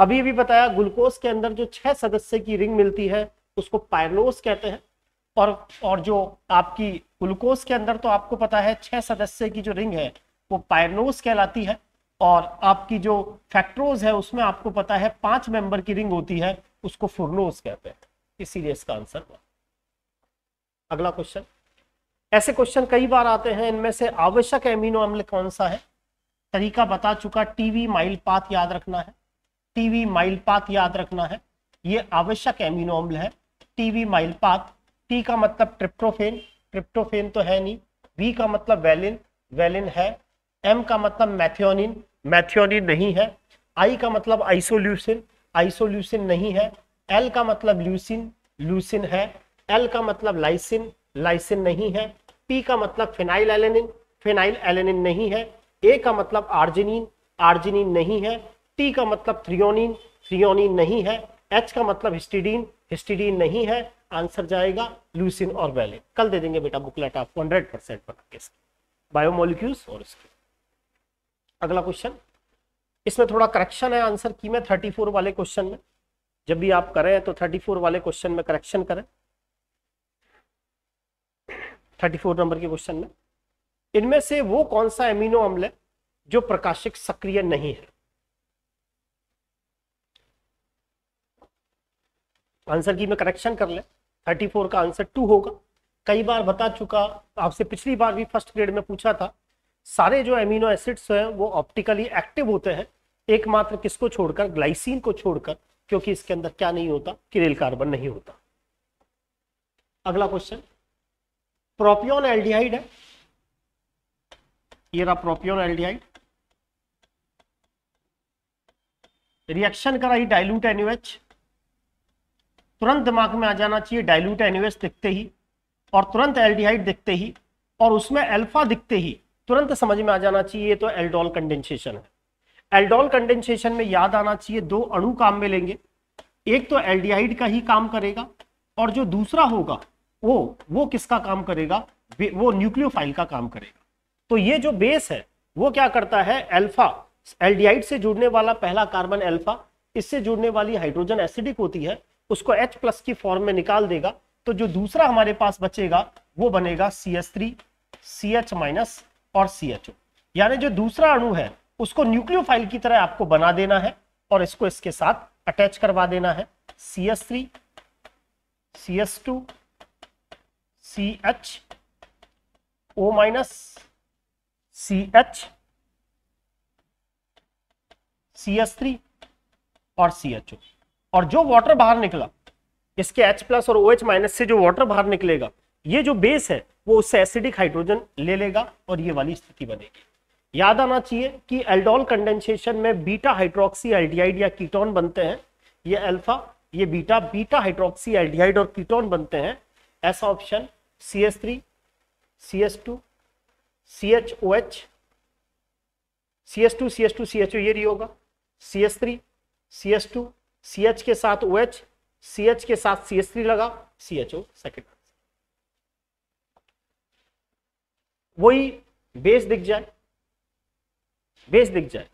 अभी भी बताया ग्लूकोज के अंदर जो छह सदस्य की रिंग मिलती है उसको पायलोस कहते हैं और और जो आपकी ग्लूकोज के अंदर तो आपको पता है छह सदस्य की जो रिंग है वो पायनोस कहलाती है और आपकी जो फैक्ट्रोज है उसमें आपको पता है पांच मेंबर की रिंग होती है उसको फुरनोस कहते हैं इसीलिए इसका आंसर हुआ अगला क्वेश्चन ऐसे क्वेश्चन कई बार आते हैं इनमें से आवश्यक एमिनो अम्ल कौन सा है तरीका बता चुका टीवी माइल पाथ याद रखना है टीवी माइल पाथ याद रखना है ये आवश्यक एमिनो अम्ल है टीवी माइल पाथ टी का मतलब ट्रिप्टोफेन ट्रिप्टोफेन तो है नहीं वी का मतलब वेलिन वेलिन है एम का मतलब मैथियोनिन मैथियोनिन नहीं है आई का मतलब आइसोल्यूसिन आइसोल्यूसिन नहीं है एल का मतलब ल्यूसिन ल्यूसिन है एल का मतलब लाइसिन लाइसिन नहीं है पी का मतलब फिनाइल एलेनिन फिनाइल एलेनिन नहीं है ए का मतलब आर्जिनिन आर्जिनिन नहीं है टी का मतलब थ्रियोनिन थ्रियोनिन नहीं है एच का मतलब हिस्टिडीन हिस्टिडीन नहीं है आंसर जाएगा लूसिन और वैलिन कल दे देंगे बेटा बुकलेट आपको हंड्रेड परसेंट बना के बायोमोलिक्यूल्स और इसके अगला क्वेश्चन इसमें थोड़ा करेक्शन है आंसर की में फोर वाले क्वेश्चन में जब भी आप करें तो फोर वाले क्वेश्चन में करेक्शन करें 34 नंबर के क्वेश्चन में इनमें से वो कौन सा एमिनो अम्ल है जो प्रकाशिक सक्रिय नहीं है आंसर की मैं करेक्शन कर ले 34 फोर का आंसर टू होगा कई बार बता चुका आपसे पिछली बार भी फर्स्ट ग्रेड में पूछा था सारे जो एमिनो एसिड्स हैं वो ऑप्टिकली एक्टिव होते हैं एकमात्र किसको छोड़कर ग्लाइसिन को छोड़कर क्योंकि इसके अंदर क्या नहीं होता किरेल कार्बन नहीं होता अगला क्वेश्चन प्रोपियोन एल्डिहाइड है ये रहा प्रोपियोन एल्डिहाइड रिएक्शन कराई डाइल्यूट एनयूएच तुरंत दिमाग में आ जाना चाहिए डायल्यूट एनिवेस दिखते ही और तुरंत एल्डिहाइड दिखते ही और उसमें अल्फा दिखते ही तुरंत समझ में आ जाना चाहिए ये तो एल्डोल कंडेंसेशन है एल्डोल कंडेंसेशन में याद आना चाहिए दो अणु काम में लेंगे एक तो एल्डिहाइड का ही काम करेगा और जो दूसरा होगा वो वो किसका काम करेगा वो न्यूक्लियोफाइल का काम करेगा तो ये जो बेस है वो क्या करता है एल्फा एल्डिहाइड से जुड़ने वाला पहला कार्बन एल्फा इससे जुड़ने वाली हाइड्रोजन एसिडिक होती है उसको एच प्लस की फॉर्म में निकाल देगा तो जो दूसरा हमारे पास बचेगा वो बनेगा C S three C H minus और सी एच ओ यानी जो दूसरा अणु है उसको न्यूक्लियोफाइल की तरह आपको बना देना है और इसको इसके साथ अटैच करवा देना है C S three C S two C H O minus C H C S three और सी एच ओ और जो वाटर बाहर निकला इसके एच प्लस और ओ OH माइनस से जो वाटर बाहर निकलेगा ये जो बेस है वो उससे एसिडिक हाइड्रोजन ले लेगा और ये वाली स्थिति बनेगी याद आना चाहिए कि एल्डोल कंडेंसेशन में बीटा हाइड्रोक्सी एल्डिहाइड या कीटोन बनते हैं ये अल्फा ये बीटा बीटा हाइड्रोक्सी एल्डिहाइड और कीटोन बनते हैं ऐसा option C S three C S two C H O H C S two C S two C H O ये रही होगा C S three C S two C H के साथ ओ एच सी एच के साथ सी एच थ्री लगा सी एच ओ सेकेंड वही बेस दिख जाए बेस दिख जाए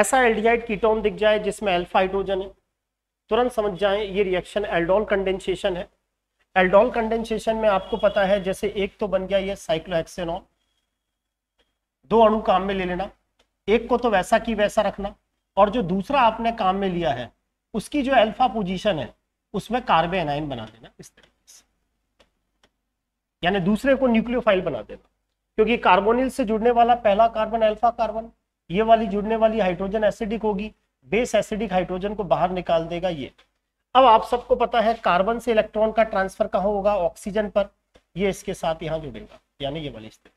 ऐसा एल्डिहाइड कीटोन दिख जाए जिसमें अल्फा हाइड्रोजन है तुरंत समझ जाए ये रिएक्शन एल्डोल कंडेंसेशन है एल्डोल कंडेंसेशन में आपको पता है जैसे एक तो बन गया ये साइक्लोहेक्सेनॉल दो अणु काम में ले लेना एक को तो वैसा की वैसा रखना और जो दूसरा आपने काम में लिया है उसकी जो अल्फा पोजीशन है उसमें कार्बन आयन बना देना इस तरीके से यानी दूसरे को न्यूक्लियोफाइल बना देना क्योंकि कार्बोनिल से जुड़ने वाला पहला कार्बन अल्फा कार्बन ये वाली जुड़ने वाली हाइड्रोजन एसिडिक होगी बेस एसिडिक हाइड्रोजन को बाहर निकाल देगा ये अब आप सबको पता है कार्बन से इलेक्ट्रॉन का ट्रांसफर कहाँ होगा ऑक्सीजन पर ये इसके साथ यहाँ जुड़ेगा यानी ये वाली स्थिति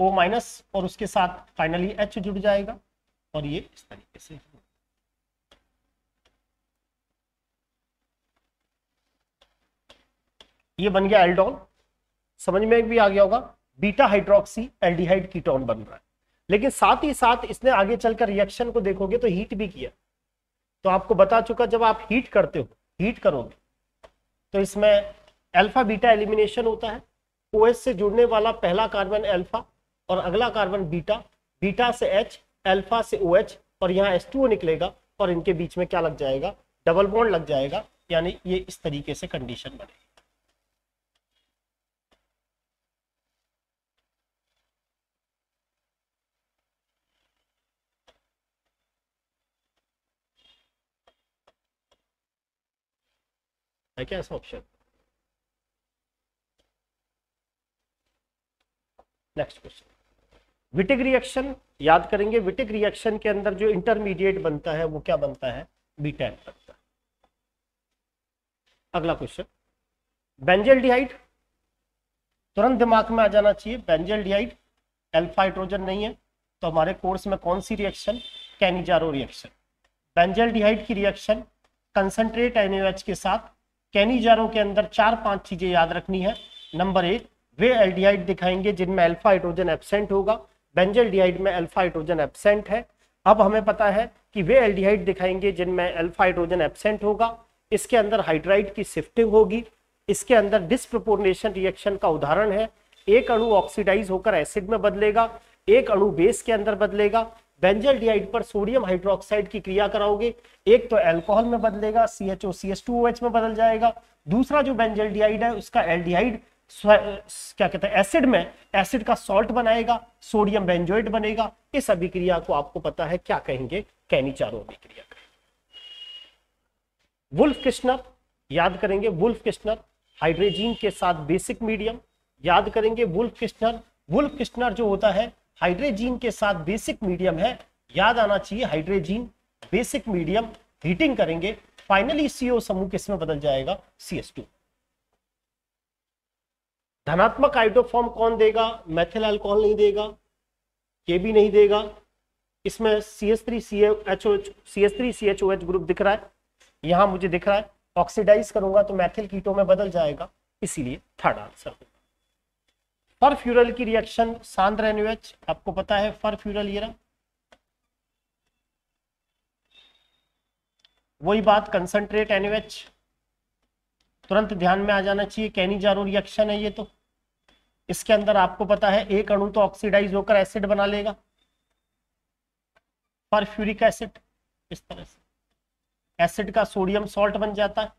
ओ माइनस और उसके साथ फाइनली एच जुड़ जाएगा और ये इस तरीके से ये बन गया एल्डोन समझ में भी आ गया होगा बीटा हाइड्रोक्सी एल्डिहाइड कीटोन बन रहा है लेकिन साथ ही साथ इसने आगे चलकर रिएक्शन को देखोगे तो हीट भी किया तो आपको बता चुका जब आप हीट करते हो हीट करोगे तो इसमें अल्फा बीटा एलिमिनेशन होता है ओएस से जुड़ने वाला पहला कार्बन अल्फा और अगला कार्बन बीटा बीटा से एच एल्फा से ओ OH, और यहाँ एस निकलेगा और इनके बीच में क्या लग जाएगा डबल बॉन्ड लग जाएगा यानी ये इस तरीके से कंडीशन बनेगी क्या ऐसा option next question Wittig reaction याद करेंगे विटिक रिएक्शन के अंदर जो इंटरमीडिएट बनता है वो क्या बनता है बीटेन बनता है अगला क्वेश्चन बेंजल डिहाइड तुरंत दिमाग में आ जाना चाहिए बेंजल डिहाइड एल्फा हाइड्रोजन नहीं है तो हमारे कोर्स में कौन सी reaction Cannizzaro reaction benzaldehyde की रिएक्शन कंसनट्रेट एन के साथ कैनिजारो के अंदर चार पांच चीजें याद रखनी है नंबर एक वे एल्डिहाइड दिखाएंगे जिनमें अल्फा हाइड्रोजन एबसेंट होगा बेंजल डिहाइड में अल्फा हाइड्रोजन एबसेंट है अब हमें पता है कि वे एल्डिहाइड दिखाएंगे जिनमें अल्फा हाइड्रोजन एबसेंट होगा इसके अंदर हाइड्राइड की शिफ्टिंग होगी इसके अंदर डिस्प्रोपोर्नेशन रिएक्शन का उदाहरण है एक अणु ऑक्सीडाइज होकर एसिड में बदलेगा एक अणु बेस के अंदर बदलेगा बेंजल डिहाइड पर सोडियम हाइड्रोक्साइड की क्रिया कराओगे एक तो एल्कोहल में बदलेगा C H O C H two O H में बदल जाएगा दूसरा जो बेंजल डिहाइड है उसका एल्डिहाइड क्या कहते हैं एसिड में एसिड का सॉल्ट बनाएगा सोडियम बेंजोइट बनेगा इस अभिक्रिया को आपको पता है क्या कहेंगे कैनिचारो अभिक्रिया वुल्फ किश्नर याद करेंगे वुल्फ किश्नर हाइड्रोजीन के साथ बेसिक मीडियम याद करेंगे वुल्फ किश्नर वुल्फ किश्नर जो होता है हाइड्रोजीन के साथ बेसिक मीडियम है याद आना चाहिए हाइड्रोजीन बेसिक मीडियम हीटिंग करेंगे फाइनली सीओ समूह किसमें बदल जाएगा सी एस टू धनात्मक आइडोफॉर्म कौन देगा मैथिल अल्कोहल नहीं देगा के भी नहीं देगा इसमें C S three C H O H C S three C H O H group दिख रहा है यहां मुझे दिख रहा है ऑक्सीडाइज करूंगा तो मैथिल कीटो में बदल जाएगा इसीलिए थर्ड आंसर फर फ्यूरल की रिएक्शन सांद्र एनएच आपको पता है फर फ्यूरल ये रहा वही बात कंसंट्रेट एनएच तुरंत ध्यान में आ जाना चाहिए कैनी जारो रिएक्शन है ये तो इसके अंदर आपको पता है एक अणु तो ऑक्सीडाइज होकर एसिड बना लेगा परफ्यूरिक एसिड इस तरह से एसिड का सोडियम सॉल्ट बन जाता है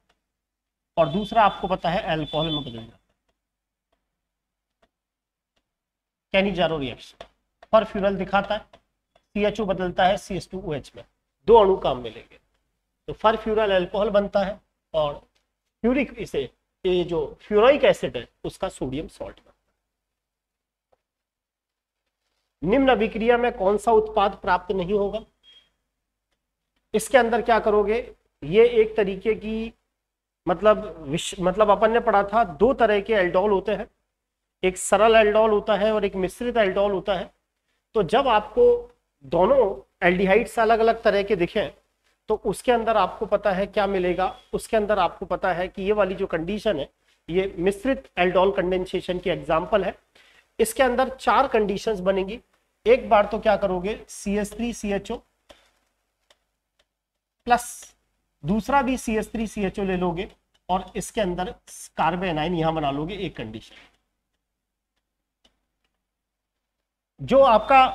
और दूसरा आपको पता है एल्कोहल में बदल जाता है जारो रिएक्शन परफ्यूरल दिखाता है सी बदलता है सी एच में दो अणु काम मिलेंगे तो फरफ्यूरल एल्कोहल बनता है और फ्यूरिक इसे ये जो फ्यूराइक एसिड है उसका सोडियम सॉल्ट निम्न अभिक्रिया में कौन सा उत्पाद प्राप्त नहीं होगा इसके अंदर क्या करोगे ये एक तरीके की मतलब विश मतलब अपन ने पढ़ा था दो तरह के एल्डोल होते हैं एक सरल एल्डोल होता है और एक मिश्रित एल्डोल होता है तो जब आपको दोनों एल्डिहाइड्स अलग अलग तरह के दिखें तो उसके अंदर आपको पता है क्या मिलेगा उसके अंदर आपको पता है कि ये वाली जो कंडीशन है ये मिश्रित एल्डोल कंडेंसेशन की एग्जाम्पल है इसके अंदर चार कंडीशंस बनेंगी एक बार तो क्या करोगे C S three C H O plus दूसरा भी C S three C H O ले लोगे और इसके अंदर कार्बेनाइन यहां बना लोगे एक कंडीशन जो आपका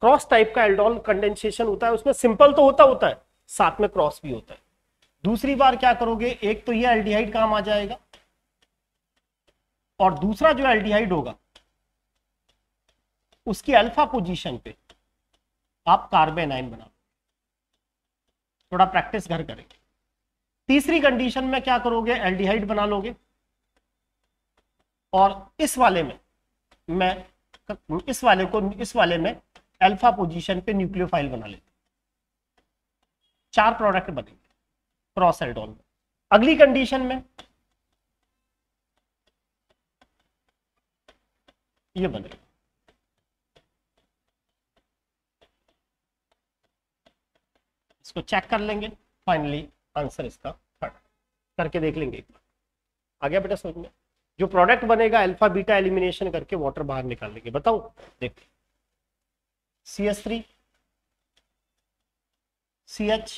क्रॉस टाइप का एल्डोल कंडेंसेशन होता है उसमें सिंपल तो होता होता है साथ में क्रॉस भी होता है दूसरी बार क्या करोगे एक तो ये एल्डिहाइड काम आ जाएगा और दूसरा जो एल्डिहाइड होगा उसकी अल्फा पोजीशन पे आप कार्बन आयन बना थोड़ा प्रैक्टिस घर करें तीसरी कंडीशन में क्या करोगे एल्डिहाइड बना लोगे और इस वाले में मैं इस वाले को इस वाले में अल्फा पोजीशन पे न्यूक्लियोफाइल बना लेता चार प्रोडक्ट बनेंगे क्रॉस एल्डोल में अगली कंडीशन में ये बनेगा इसको चेक कर लेंगे फाइनली आंसर इसका थर्ड करके देख लेंगे एक बार आ गया बेटा समझ में जो प्रोडक्ट बनेगा अल्फा बीटा एलिमिनेशन करके वाटर बाहर निकाल लेंगे बताओ देख C S three C H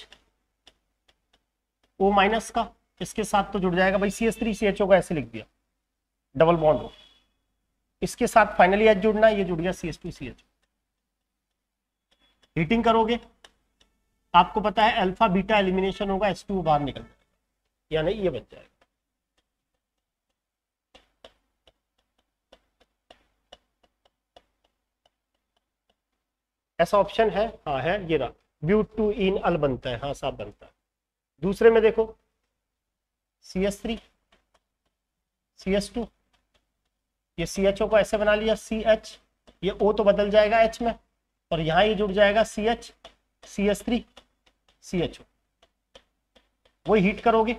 O minus का इसके साथ तो जुड़ जाएगा भाई C H three C H O का ऐसे लिख दिया डबल बॉन्ड हो इसके साथ फाइनली एच जुड़ना ये जुड़ गया C H two C H heating करोगे आपको पता है अल्फा बीटा एलिमिनेशन होगा एस टू बाहर निकल जाएगा यानी ये बच जाएगा ऐसा ऑप्शन है हाँ है ये रहा ब्यूट टू इन अल बनता है हाँ साफ बनता है दूसरे में देखो C S three C S two ये सी एच ओ को ऐसे बना लिया सी एच ये ओ तो बदल जाएगा एच में और यहां ये जुड़ जाएगा C H C S three C H O वो हीट करोगे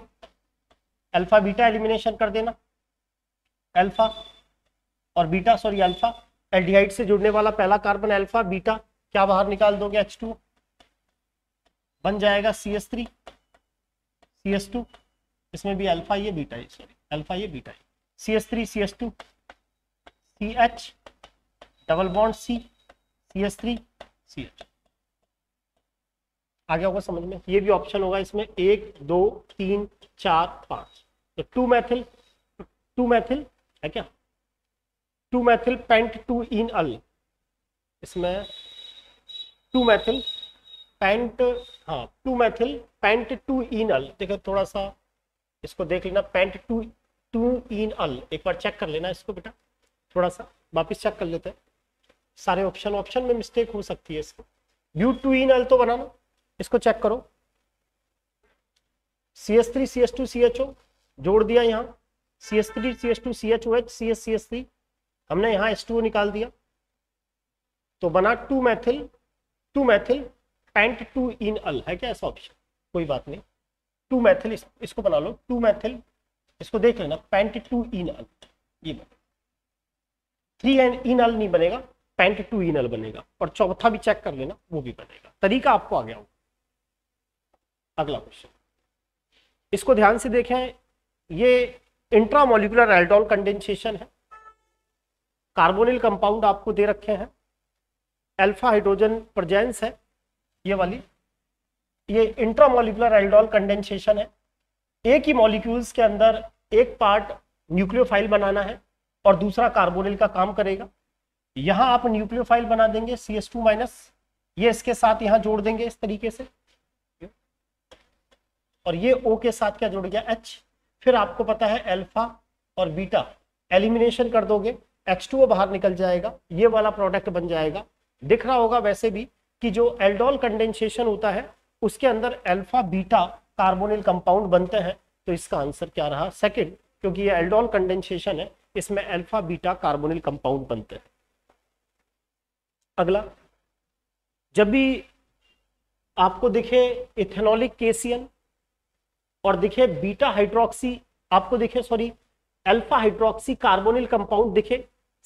अल्फा बीटा एलिमिनेशन कर देना अल्फा और बीटा सॉरी अल्फा एल्डिहाइड से जुड़ने वाला पहला कार्बन अल्फा बीटा क्या बाहर निकाल दोगे एच टू बन जाएगा C S three C S two इसमें भी अल्फा ये बीटा है सॉरी अल्फा ये बीटा है C S three C S two C H double bond C C S three C H आगे होगा समझ में ये भी ऑप्शन होगा इसमें एक दो तीन चार पांच तो टू मैथिल टू मैथिल है क्या two methyl pent two en al इसमें टू मैथिल पेंट हाँ two methyl pent two al देखो थोड़ा सा इसको देख लेना pent two two en al एक बार चेक कर लेना इसको बेटा थोड़ा सा वापिस चेक कर लेते हैं सारे ऑप्शन ऑप्शन में मिस्टेक हो सकती है इसको यू टू इन अल तो बनाना इसको चेक करो C S three C S two C H O जोड़ दिया यहाँ C S three C S two C H O H C S C S three हमने यहाँ एस टू निकाल दिया तो बना two methyl two methyl and two en al है क्या ऐसा ऑप्शन कोई बात नहीं टू मैथिल इस, इसको बना लो टू मैथिल इसको देख लेना पेंट टू इन अल ये बने थ्री एंड इन अल नहीं बनेगा पेंट टू इन अल बनेगा और चौथा भी चेक कर लेना वो भी बनेगा तरीका आपको आ गया होगा अगला क्वेश्चन इसको ध्यान से देखें ये इंट्रामोलिकुलर एल्डोल कंडेंसेशन है कार्बोनिल कंपाउंड आपको दे रखे हैं अल्फा हाइड्रोजन प्रजेंस है ये वाली ये इंट्रामोलिकुलर एल्डोल कंडेंसेशन है एक ही मॉलिक्यूल्स के अंदर एक पार्ट न्यूक्लियोफाइल बनाना है और दूसरा कार्बोनिल का काम करेगा यहां आप न्यूक्लियोफाइल बना देंगे सी एस टू माइनस ये इसके साथ यहां जोड़ देंगे इस तरीके से और ये ओ के साथ क्या जुड़ गया एच फिर आपको पता है एल्फा और बीटा एलिमिनेशन कर दोगे एच टू बाहर निकल जाएगा ये वाला प्रोडक्ट बन जाएगा दिख रहा होगा वैसे भी कि जो एल्डोल कंडेंसेशन होता है उसके अंदर अल्फा बीटा कार्बोनिल कंपाउंड बनते हैं तो इसका आंसर क्या रहा सेकेंड क्योंकि ये एल्डोल कंडेंसेशन है इसमें अल्फा बीटा कार्बोनिल कंपाउंड बनते हैं अगला जब भी आपको दिखे इथेनॉलिक केसियन और दिखे बीटा हाइड्रोक्सी आपको दिखे sorry alpha hydroxy carbonyl compound दिखे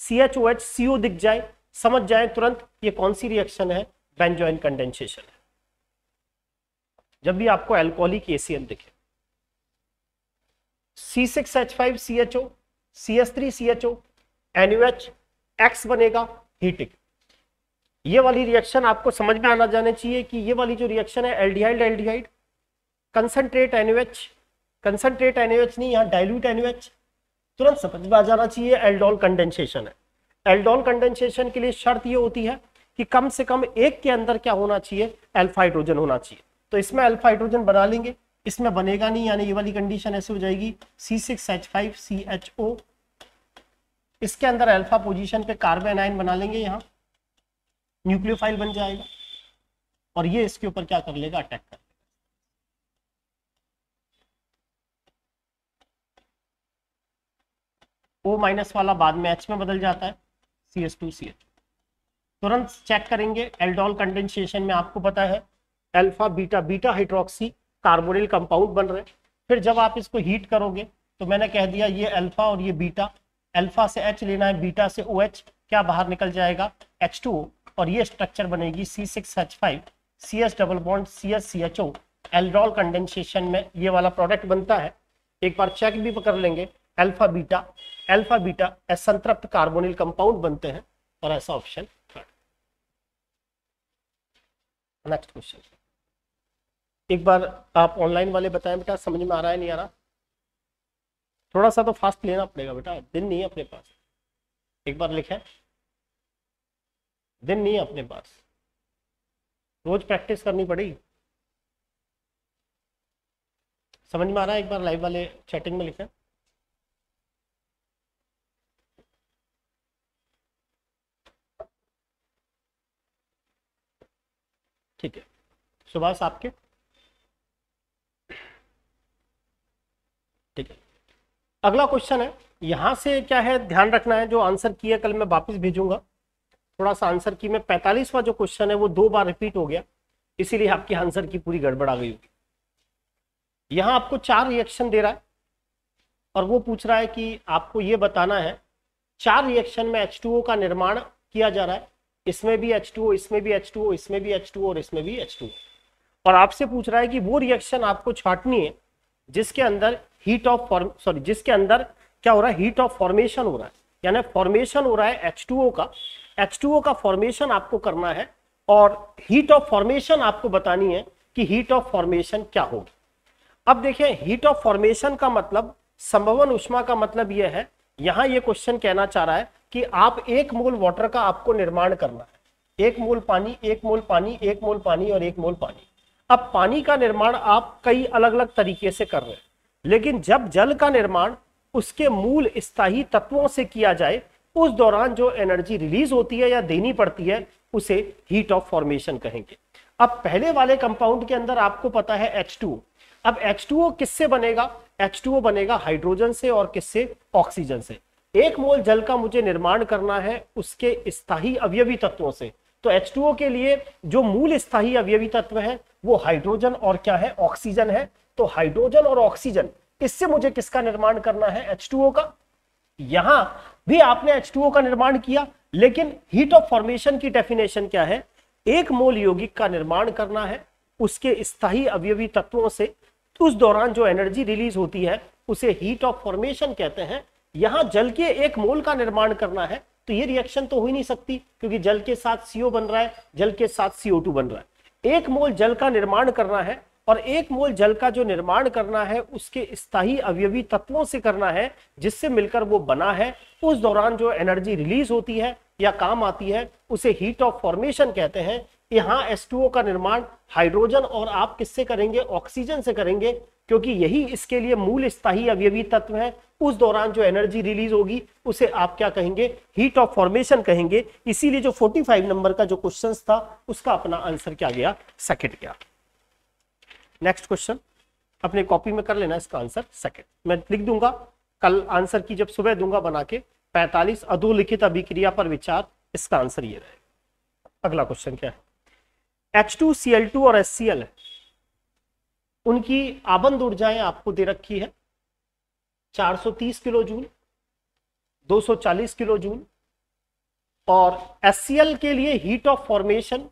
सी एच ओ एच सी ओ दिख जाए समझ जाए तुरंत ये कौन सी रिएक्शन है बेंजोइन कंडेंसेशन है जब भी आपको एल्कोहलिक एसीएल दिखे C six H five C H O C S three C H O NUH X बनेगा हीटिक ये वाली रिएक्शन आपको समझ में आना जाना चाहिए कि ये वाली जो रिएक्शन है aldehyde aldehyde concentrate NUH concentrate NUH नहीं यहाँ डाइल्यूट एनयूएच तुरंत समझ में आ जाना चाहिए एल्डोल कंडेंसेशन है एल्डोल कंडेंसेशन के लिए शर्त ये होती है कि कम से कम एक के अंदर क्या होना चाहिए एल्फा हाइड्रोजन होना चाहिए तो इसमें अल्फा हाइड्रोजन बना लेंगे इसमें बनेगा नहीं यानी ये वाली कंडीशन ऐसे हो जाएगी C six H five C H O इसके अंदर अल्फा पोजीशन पे कार्बन आयन बना लेंगे यहाँ न्यूक्लियोफाइल बन जाएगा और ये इसके ऊपर क्या कर लेगा अटैक कर ओ माइनस वाला बाद में एच में बदल जाता है C S two C H तुरंत चेक करेंगे एल्डोल कंडेंसेशन में आपको पता है alpha beta beta hydroxy carbonyl compound बन रहे फिर जब आप इसको हीट करोगे तो मैंने कह दिया ये अल्फा और ये बीटा अल्फा से एच लेना है बीटा से ओ OH, क्या बाहर निकल जाएगा एच और ये स्ट्रक्चर बनेगी C six H five C S double bond C S C H O aldol condensation में ये वाला प्रोडक्ट बनता है एक बार चेक भी कर लेंगे अल्फा बीटा अल्फा बीटा असंतृप्त कार्बोनिल कंपाउंड बनते हैं और ऐसा ऑप्शन नेक्स्ट तो क्वेश्चन एक बार आप ऑनलाइन वाले बताएं बेटा समझ में आ रहा है नहीं आ रहा थोड़ा सा तो फास्ट लेना पड़ेगा बेटा दिन नहीं है अपने पास एक बार लिखें दिन नहीं है अपने पास रोज प्रैक्टिस करनी पड़ेगी समझ में आ रहा है एक बार लाइव वाले चैटिंग में लिखें ठीक है सुभाष आपके ठीक है अगला क्वेश्चन है यहां से क्या है ध्यान रखना है जो आंसर किया कल मैं वापस भेजूंगा थोड़ा सा आंसर की मैं पैंतालीसवा जो क्वेश्चन है वो दो बार रिपीट हो गया इसीलिए आपकी आंसर की पूरी गड़बड़ आ गई होगी यहां आपको चार रिएक्शन दे रहा है और वो पूछ रहा है कि आपको ये बताना है चार रिएक्शन में H2O का निर्माण किया जा रहा है इसमें भी एच टू इसमें भी एच टू इसमें भी एच टू और इसमें भी एच टू और आपसे पूछ रहा है कि वो रिएक्शन आपको छाटनी है जिसके अंदर हीट ऑफ फॉर्म सॉरी जिसके अंदर क्या हो रहा है हीट ऑफ फॉर्मेशन हो रहा है यानी फॉर्मेशन हो रहा है एच का एच का फॉर्मेशन आपको करना है और हीट ऑफ फॉर्मेशन आपको बतानी है कि हीट ऑफ फॉर्मेशन क्या होगी अब देखें हीट ऑफ फॉर्मेशन का मतलब संभवन उष्मा का मतलब यह है यहां यह क्वेश्चन कहना चाह रहा है कि आप एक मोल वाटर का आपको निर्माण करना है एक मोल पानी एक मोल पानी एक मोल पानी और एक मोल पानी अब पानी का निर्माण आप कई अलग अलग तरीके से कर रहे हैं लेकिन जब जल का निर्माण उसके मूल स्थाई तत्वों से किया जाए उस दौरान जो एनर्जी रिलीज होती है या देनी पड़ती है उसे हीट ऑफ फॉर्मेशन कहेंगे अब पहले वाले कंपाउंड के अंदर आपको पता है टू अब H2O किससे बनेगा H2O बनेगा हाइड्रोजन से और किससे ऑक्सीजन से एक मोल जल का मुझे निर्माण करना है उसके स्थाई अवयवी तत्वों से तो H2O के लिए जो मूल स्थाई अवयवी तत्व है वो हाइड्रोजन और क्या है ऑक्सीजन है तो हाइड्रोजन और ऑक्सीजन इससे मुझे किसका निर्माण करना है H2O का यहां भी आपने H2O का निर्माण किया लेकिन हीट ऑफ फॉर्मेशन की डेफिनेशन क्या है एक मोल यौगिक का निर्माण करना है उसके स्थाई अवयवी तत्वों से तो उस दौरान जो एनर्जी रिलीज होती है उसे हीट ऑफ फॉर्मेशन कहते हैं यहां जल के एक मोल का निर्माण करना है तो ये रिएक्शन तो हो ही नहीं सकती क्योंकि जल के साथ सीओ बन रहा है जल के साथ सीओ टू बन रहा है एक मोल जल का निर्माण करना है और एक मोल जल का जो निर्माण करना है उसके स्थायी अवयवी तत्वों से करना है जिससे मिलकर वो बना है उस दौरान जो एनर्जी रिलीज होती है या काम आती है उसे हीट ऑफ फॉर्मेशन कहते हैं यहां एस का निर्माण हाइड्रोजन और आप किससे करेंगे ऑक्सीजन से करेंगे क्योंकि यही इसके लिए मूल स्थाई अवयवी तत्व है उस दौरान जो एनर्जी रिलीज होगी उसे आप क्या कहेंगे हीट ऑफ फॉर्मेशन कहेंगे इसीलिए जो 45 नंबर का जो क्वेश्चन था उसका अपना आंसर क्या गया सेकेंड गया नेक्स्ट क्वेश्चन अपने कॉपी में कर लेना इसका आंसर सेकेंड मैं लिख दूंगा कल आंसर की जब सुबह दूंगा बना के पैंतालीस अधोलिखित अभिक्रिया पर विचार इसका आंसर ये रहेगा अगला क्वेश्चन क्या है टू और HCl है उनकी आबंद ऊर्जाएं आपको दे रखी है 430 किलो जूल 240 किलो जूल और एस के लिए हीट ऑफ फॉर्मेशन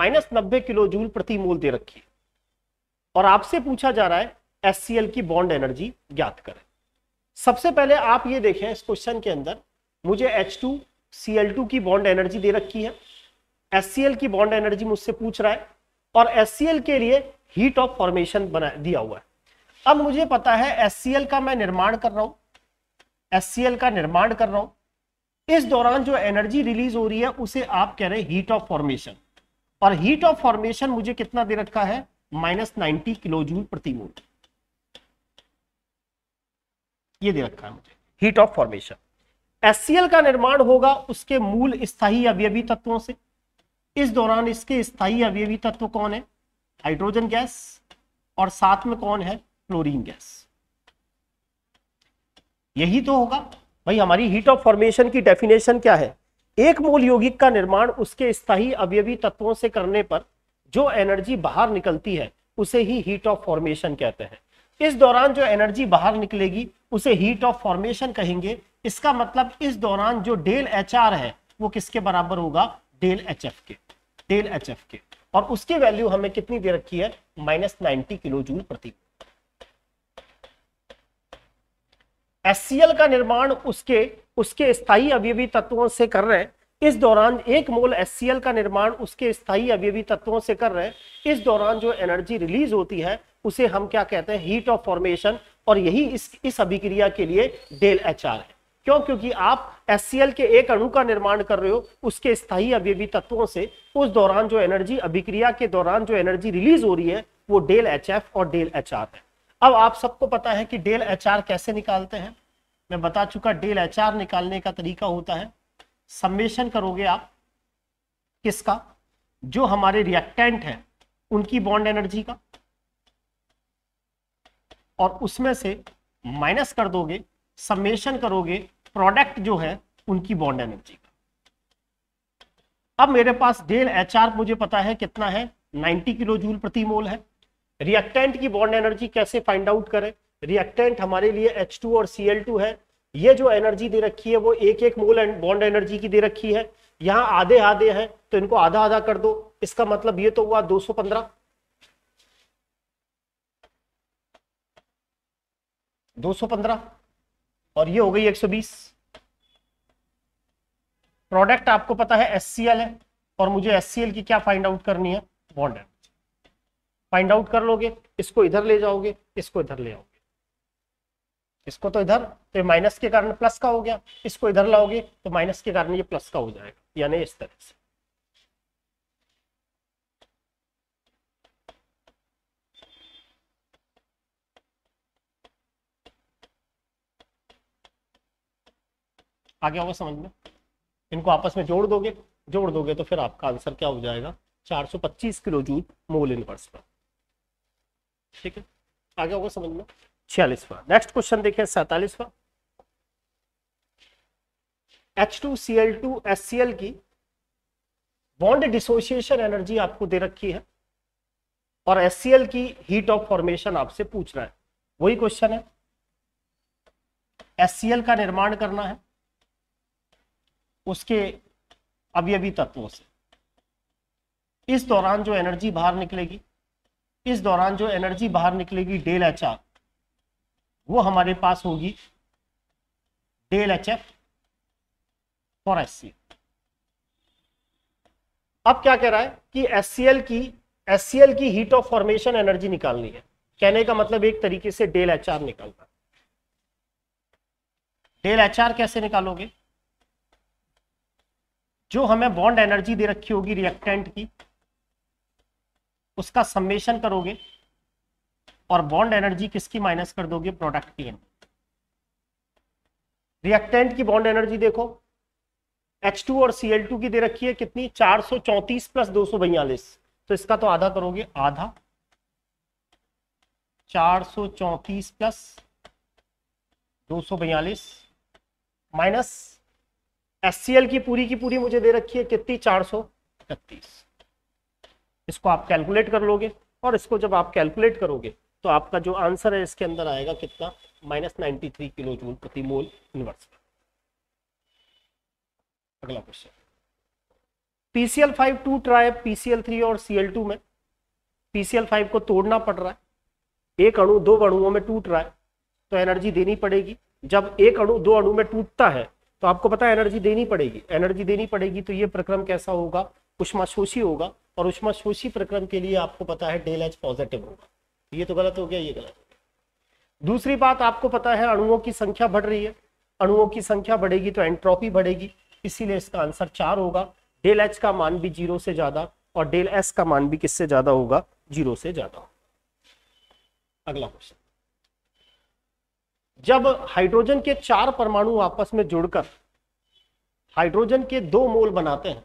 माइनस नब्बे किलो जूल प्रति मोल दे रखी है और आपसे पूछा जा रहा है एस की बॉन्ड एनर्जी ज्ञात करें सबसे पहले आप ये देखें इस क्वेश्चन के अंदर मुझे H2Cl2 की बॉन्ड एनर्जी दे रखी है एस की बॉन्ड एनर्जी मुझसे पूछ रहा है और एस के लिए हीट ऑफ फॉर्मेशन बना दिया हुआ है अब मुझे पता है एस का मैं निर्माण कर रहा हूं एस का निर्माण कर रहा हूं इस दौरान जो एनर्जी रिलीज हो रही है उसे आप कह रहे हैं हीट ऑफ फॉर्मेशन और हीट ऑफ फॉर्मेशन मुझे कितना दे रखा है माइनस नाइनटी किलोजूल प्रति मोल ये दे रखा है मुझे हीट ऑफ फॉर्मेशन एस का निर्माण होगा उसके मूल स्थायी अवयवी तत्वों से इस दौरान इसके स्थायी अवयवी तत्व कौन है हाइड्रोजन गैस और साथ में कौन है क्लोरीन गैस यही तो होगा भाई हमारी हीट ऑफ फॉर्मेशन की डेफिनेशन क्या है एक मूल यौगिक का निर्माण उसके स्थायी अवयवी तत्वों से करने पर जो एनर्जी बाहर निकलती है उसे ही हीट ऑफ फॉर्मेशन कहते हैं इस दौरान जो एनर्जी बाहर निकलेगी उसे हीट ऑफ फॉर्मेशन कहेंगे इसका मतलब इस दौरान जो डेल एच है वो किसके बराबर होगा डेल एच के डेल एच के और उसकी वैल्यू हमें कितनी दे रखी है माइनस नाइनटी किलो जूल प्रति एल का निर्माण उसके उसके स्थायी अवयवी तत्वों से कर रहे हैं इस दौरान एक मोल एल का निर्माण उसके स्थायी अवयवी तत्वों से कर रहे हैं इस दौरान जो एनर्जी रिलीज होती है उसे हम क्या कहते हैं हीट ऑफ फॉर्मेशन और यही इस इस अभिक्रिया के लिए डेल एच आर है क्यों क्योंकि आप एस के एक अणु का निर्माण कर रहे हो उसके स्थायी अवयवी तत्वों से उस दौरान जो एनर्जी अभिक्रिया के दौरान जो एनर्जी रिलीज हो रही है वो डेल एच और डेल एच है अब आप सबको पता है कि डेल एच कैसे निकालते हैं मैं बता चुका डेल एच निकालने का तरीका होता है सम्मेशन करोगे आप किसका जो हमारे रिएक्टेंट है उनकी बॉन्ड एनर्जी का और उसमें से माइनस कर दोगे सम्मेशन करोगे प्रोडक्ट जो है उनकी बॉन्ड एनर्जी का अब मेरे पास डेल एच आर मुझे पता है कितना है 90 किलो जूल प्रति मोल है रिएक्टेंट की बॉन्ड एनर्जी कैसे फाइंड आउट करें रिएक्टेंट हमारे लिए एच टू और सी एल टू है ये जो एनर्जी दे रखी है वो एक एक मोल बॉन्ड एनर्जी की दे रखी है यहां आधे आधे हैं तो इनको आधा आधा कर दो इसका मतलब ये तो हुआ 215 215 और ये हो गई 120 प्रोडक्ट आपको पता है एस है और मुझे एस की क्या फाइंड आउट करनी है बॉन्ड फाइंड आउट कर लोगे इसको इधर ले जाओगे इसको इधर ले आओगे इसको तो इधर तो माइनस के कारण प्लस का हो गया इसको इधर लाओगे तो माइनस के कारण ये प्लस का हो जाएगा यानी इस तरह से आगे होगा समझ में इनको आपस में जोड़ दोगे जोड़ दोगे तो फिर आपका आंसर क्या हो जाएगा 425 किलो जूल मोल इनवर्स पर ठीक है आगे होगा समझ में छियालीसवा नेक्स्ट क्वेश्चन देखिए सैतालीसवा H two C L two S C L की बॉन्ड डिसोसिएशन एनर्जी आपको दे रखी है और एस सी एल की हीट ऑफ फॉर्मेशन आपसे पूछ रहा है वही क्वेश्चन है एस सी एल का निर्माण करना है उसके अवयवी तत्वों से इस दौरान जो एनर्जी बाहर निकलेगी इस दौरान जो एनर्जी बाहर निकलेगी डेल एच आर वो हमारे पास होगी del H F for S C अब क्या कह रहा है कि एस की एस की हीट ऑफ फॉर्मेशन एनर्जी निकालनी है कहने का मतलब एक तरीके से डेल एच आर निकालना डेल एच आर कैसे निकालोगे जो हमें बॉन्ड एनर्जी दे रखी होगी रिएक्टेंट की उसका समेशन करोगे और बॉन्ड एनर्जी किसकी माइनस कर दोगे प्रोडक्ट की रिएक्टेंट की बॉन्ड एनर्जी देखो H2 और Cl2 की दे रखी है कितनी 434 प्लस दो तो इसका तो आधा करोगे आधा 434 प्लस दो माइनस एस की पूरी की पूरी मुझे दे रखी है कितनी चार सौ इसको आप कैलकुलेट कर लोगे और इसको जब आप कैलकुलेट करोगे तो आपका जो आंसर है इसके अंदर आएगा कितना minus ninety three kilo joule प्रति मोल इनवर्स अगला क्वेश्चन पीसीएल फाइव टू ट्राइब पीसीएल थ्री और सीएल टू में पीसीएल फाइव को तोड़ना पड़ रहा है एक अणु दो अणुओं में टूट रहा है तो एनर्जी देनी पड़ेगी जब एक अणु दो अणु में टूटता है तो आपको पता है एनर्जी देनी पड़ेगी एनर्जी देनी पड़ेगी तो ये प्रक्रम कैसा होगा शोषी होगा और उष्माशोषी प्रक्रम के लिए आपको पता है डेल एच पॉजिटिव होगा ये तो गलत हो गया ये गलत दूसरी बात आपको पता है अणुओं की संख्या बढ़ रही है अणुओं की संख्या बढ़ेगी तो एंट्रोपी बढ़ेगी इसीलिए इसका आंसर चार होगा डेल एच का मान भी जीरो से ज्यादा और डेल एस का मान भी किससे ज्यादा होगा जीरो से ज्यादा होगा अगला क्वेश्चन जब हाइड्रोजन के चार परमाणु आपस में जुड़कर हाइड्रोजन के दो मोल बनाते हैं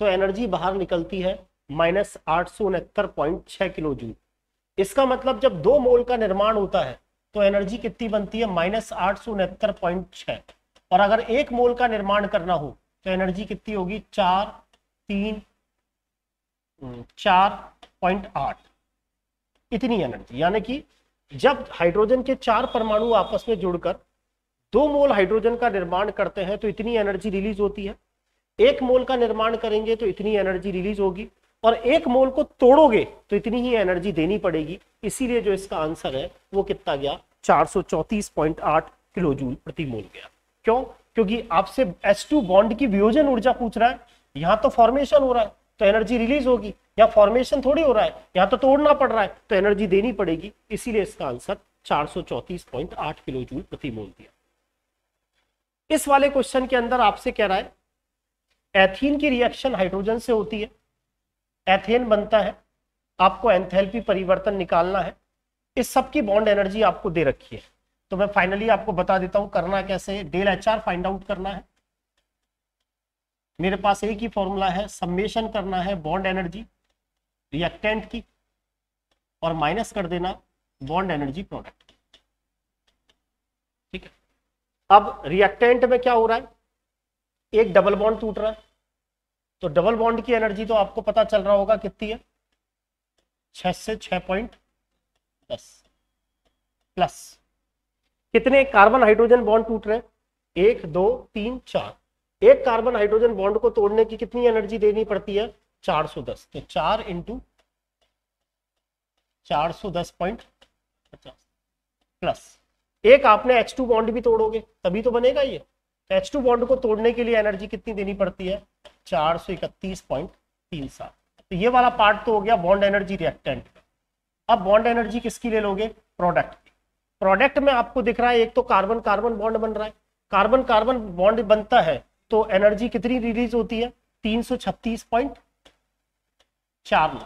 तो एनर्जी बाहर निकलती है माइनस आठ सौ उनहत्तर पॉइंट किलो जूल इसका मतलब जब दो मोल का निर्माण होता है तो एनर्जी कितनी बनती है माइनस आठ सौ उनहत्तर पॉइंट छः और अगर एक मोल का निर्माण करना हो तो एनर्जी कितनी होगी चार तीन चार पॉइंट आठ इतनी एनर्जी यानी कि जब हाइड्रोजन के चार परमाणु आपस में जुड़कर दो मोल हाइड्रोजन का निर्माण करते हैं तो इतनी एनर्जी रिलीज होती है एक मोल का निर्माण करेंगे तो इतनी एनर्जी रिलीज होगी और एक मोल को तोड़ोगे तो इतनी ही एनर्जी देनी पड़ेगी इसीलिए जो इसका आंसर है वो कितना गया चार किलो जूल प्रति मोल गया क्यों क्योंकि आपसे एस बॉन्ड की वियोजन ऊर्जा पूछ रहा है यहां तो फॉर्मेशन हो रहा है तो एनर्जी रिलीज होगी या फॉर्मेशन थोड़ी हो रहा है या तो तोड़ना पड़ रहा है तो एनर्जी देनी पड़ेगी इसीलिए इसका आंसर 434.8 किलो जूल प्रति मोल दिया इस वाले क्वेश्चन के अंदर आपसे कह रहा है एथीन की रिएक्शन हाइड्रोजन से होती है एथेन बनता है आपको एंथेल्पी परिवर्तन निकालना है इस सब की बॉन्ड एनर्जी आपको दे रखी है तो मैं फाइनली आपको बता देता हूं करना कैसे del H R find out करना है मेरे पास एक ही फॉर्मूला है सम्मेशन करना है बॉन्ड एनर्जी रिएक्टेंट की और माइनस कर देना बॉन्ड एनर्जी प्रोडक्ट की ठीक है अब रिएक्टेंट में क्या हो रहा है एक डबल बॉन्ड टूट रहा है तो डबल बॉन्ड की एनर्जी तो आपको पता चल रहा होगा कितनी है छह से छह पॉइंट दस प्लस कितने कार्बन हाइड्रोजन बॉन्ड टूट रहे हैं एक दो तीन चार एक कार्बन हाइड्रोजन बॉन्ड को तोड़ने की कितनी एनर्जी देनी पड़ती है 410 तो चार इंटू चार सौ दस पॉइंट प्लस एक आपने H2 टू बॉन्ड भी तोड़ोगे तभी तो बनेगा ये H2 टू बॉन्ड को तोड़ने के लिए एनर्जी कितनी देनी पड़ती है चार सौ इकतीस पॉइंट तीन सात तो ये वाला पार्ट तो हो गया बॉन्ड एनर्जी रिएक्टेंट अब बॉन्ड एनर्जी किसकी ले लोगे प्रोडक्ट प्रोडक्ट में आपको दिख रहा है एक तो कार्बन कार्बन बॉन्ड बन रहा है कार्बन कार्बन बॉन्ड बनता है तो एनर्जी कितनी रिलीज होती है तीन सौ छत्तीस पॉइंट चार नौ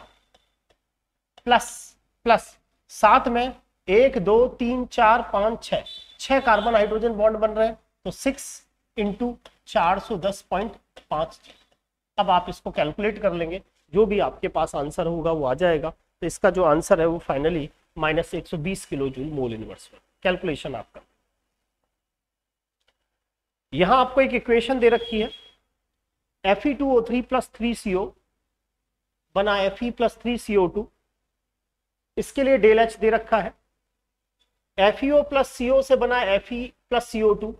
प्लस प्लस साथ में एक दो तीन चार पांच छह छह कार्बन हाइड्रोजन बॉन्ड बन रहे हैं तो सिक्स इंटू चार सौ दस पॉइंट पांच अब आप इसको कैलकुलेट कर लेंगे जो भी आपके पास आंसर होगा वो आ जाएगा तो इसका जो आंसर है वो फाइनली माइनस एक सौ बीस kilo joule mole inverse calculation आपका यहां आपको एक इक्वेशन दे रखी है F E two O three plus three C O बना F E plus three C O two इसके लिए डेल एच दे रखा है एफ ई ओ प्लस सी ओ से बना F E plus C O two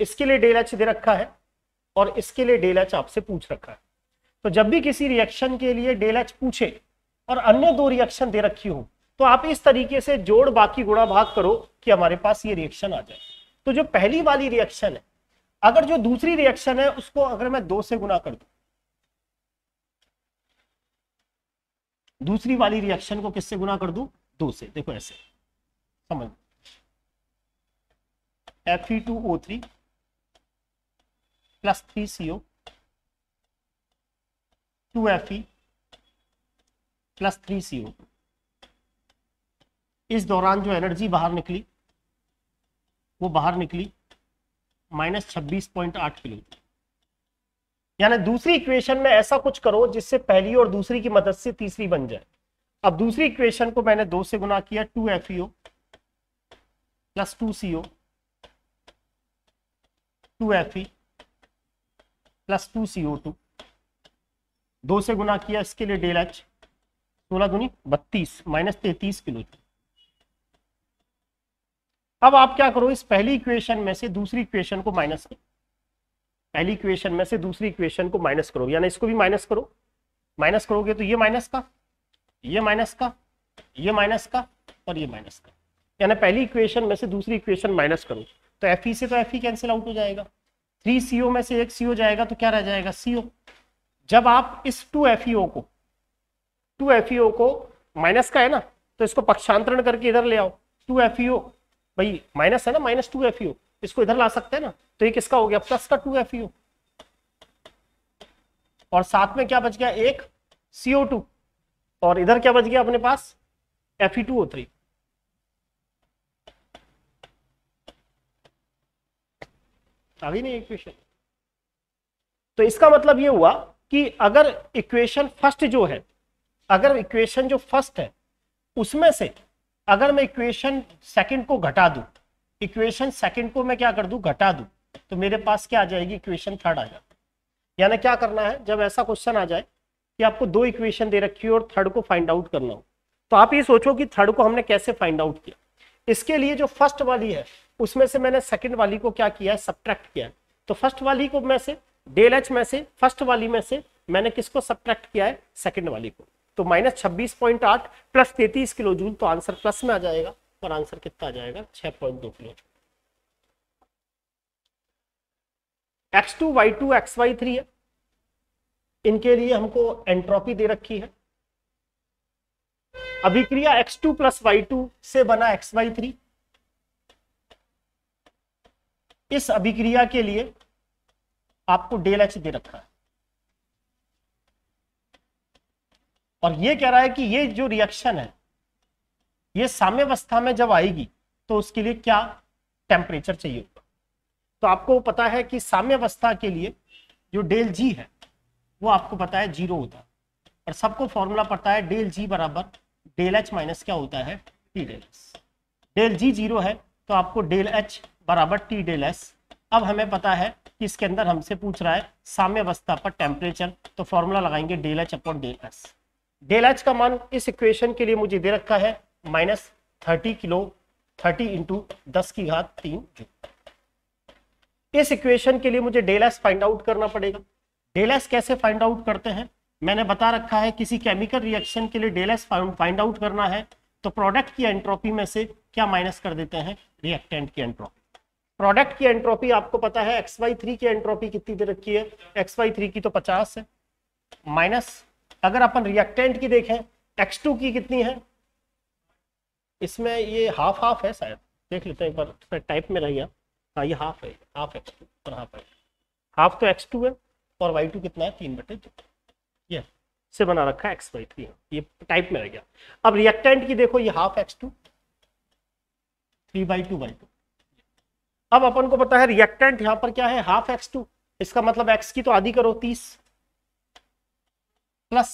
इसके लिए डेल एच दे रखा है और इसके लिए डेल एच आपसे पूछ रखा है तो जब भी किसी रिएक्शन के लिए डेल एच पूछे और अन्य दो रिएक्शन दे रखी हो तो आप इस तरीके से जोड़ बाकी गुणा भाग करो कि हमारे पास ये रिएक्शन आ जाए तो जो पहली वाली रिएक्शन है अगर जो दूसरी रिएक्शन है उसको अगर मैं दो से गुना कर दू दूसरी वाली रिएक्शन को किससे गुना कर दू दो से देखो ऐसे समझ F E two O three plus three CO two F E plus three CO इस दौरान जो एनर्जी बाहर निकली वो बाहर निकली माइनस छब्बीस पॉइंट आठ किलो यानी दूसरी इक्वेशन में ऐसा कुछ करो जिससे पहली और दूसरी की मदद से तीसरी बन जाए अब दूसरी इक्वेशन को मैंने दो से गुना किया two F E plus two C O two F E plus two C O two दो से गुना किया इसके लिए डेल एच सोलह गुनी बत्तीस माइनस तैतीस किलो टू अब आप क्या करो इस पहली इक्वेशन में से दूसरी इक्वेशन को माइनस करो पहली इक्वेशन में से दूसरी इक्वेशन को माइनस करो यानी इसको भी माइनस करो माइनस करोगे तो ये माइनस का ये माइनस का ये माइनस का और ये माइनस का यानी पहली इक्वेशन में से दूसरी इक्वेशन माइनस करो तो एफ e से तो एफ कैंसिल आउट हो जाएगा थ्री सीओ में से एक सीओ जाएगा तो क्या रह जाएगा सीओ जब आप इस टू एफ e को टू एफ e को माइनस का है ना तो इसको पक्षांतरण करके इधर ले आओ टू एफ भाई माइनस है ना माइनस टू एफ इसको इधर ला सकते हैं ना तो ये किसका हो गया प्लस का टू एफ और साथ में क्या बच गया एक सीओ टू और इधर क्या बच गया अपने पास F E two O three अभी नहीं इक्वेशन तो इसका मतलब ये हुआ कि अगर इक्वेशन फर्स्ट जो है अगर इक्वेशन जो फर्स्ट है उसमें से अगर मैं इक्वेशन सेकंड को घटा दूं इक्वेशन सेकंड को मैं क्या कर दूं घटा दूं तो मेरे पास क्या आ जाएगी इक्वेशन थर्ड आ जाए यानी क्या करना है जब ऐसा क्वेश्चन आ जाए कि आपको दो इक्वेशन दे रखी हो और थर्ड को फाइंड आउट करना हो तो आप ये सोचो कि थर्ड को हमने कैसे फाइंड आउट किया इसके लिए जो फर्स्ट वाली है उसमें से मैंने सेकेंड वाली को क्या किया है सब्ट्रैक्ट किया है तो फर्स्ट वाली को मैं से डेल एच में से फर्स्ट वाली में से मैंने किसको सब्ट्रैक्ट किया है सेकेंड वाली को तो माइनस छब्बीस पॉइंट आठ प्लस तैतीस किलो जूल तो आंसर प्लस में आ जाएगा और आंसर कितना आ जाएगा छह पॉइंट दो kilo X two Y two X Y three है इनके लिए हमको एंट्रोपी दे रखी है अभिक्रिया X two plus Y two से बना एक्स वाई थ्री इस अभिक्रिया के लिए आपको डेल एच दे रखा है और ये कह रहा है कि ये जो रिएक्शन है ये साम्यवस्था में जब आएगी तो उसके लिए क्या टेम्परेचर चाहिए होगा तो आपको पता है कि साम्यवस्था के लिए जो डेल जी है वो आपको पता है जीरो होता है और सबको फॉर्मूला पता है डेल जी बराबर डेल एच माइनस क्या होता है T del S del G zero है तो आपको डेल एच बराबर टी डेल एस अब हमें पता है कि इसके अंदर हमसे पूछ रहा है साम्यवस्था पर टेम्परेचर तो फॉर्मूला लगाएंगे del H upon del S del H का मान इस इक्वेशन के लिए मुझे दे रखा है minus thirty kilo thirty into दस की घात तीन इस इक्वेशन के लिए मुझे डेल एस फाइंड आउट करना पड़ेगा डेल एस कैसे फाइंड आउट करते हैं मैंने बता रखा है किसी केमिकल रिएक्शन के लिए डेल एस फाइंड आउट करना है तो प्रोडक्ट की एंट्रोपी में से क्या माइनस कर देते हैं रिएक्टेंट की एंट्रोपी प्रोडक्ट की एंट्रोपी आपको पता है एक्स वाई थ्री की एंट्रोपी कितनी दे रखी है एक्स वाई थ्री की तो पचास है माइनस अगर अपन रिएक्टेंट की देखें X2 की कितनी है इसमें ये हाफ हाफ है शायद देख लेते हैं एक बार टाइप में रह गया हाँ ये हाफ है हाफ एक्स टू और हाफ है हाफ तो एक्स टू है और वाई टू कितना है तीन बटे दो ये से बना रखा है एक्स वाई थ्री ये टाइप में रह गया अब रिएक्टेंट की देखो ये half X two three by two by two अब अपन को पता है रिएक्टेंट यहाँ पर क्या है हाफ एक्स टू इसका मतलब एक्स की तो आधी करो तीस प्लस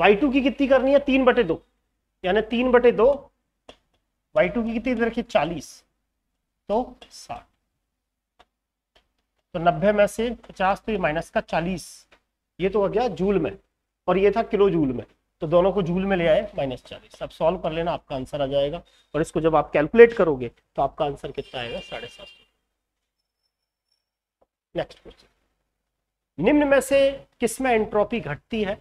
वाई टू की कितनी करनी है तीन बटे दो यानी तीन बटे दो वाई टू की कितनी रखिए चालीस तो साठ तो नब्बे में से पचास तो ये माइनस का चालीस ये तो हो गया जूल में और ये था किलो जूल में तो दोनों को जूल में ले आए माइनस चालीस अब सॉल्व कर लेना आपका आंसर आ जाएगा और इसको जब आप कैलकुलेट करोगे तो आपका आंसर कितना आएगा साढ़े सात सौ नेक्स्ट क्वेश्चन निम्न में से किसमें एंट्रोपी घटती है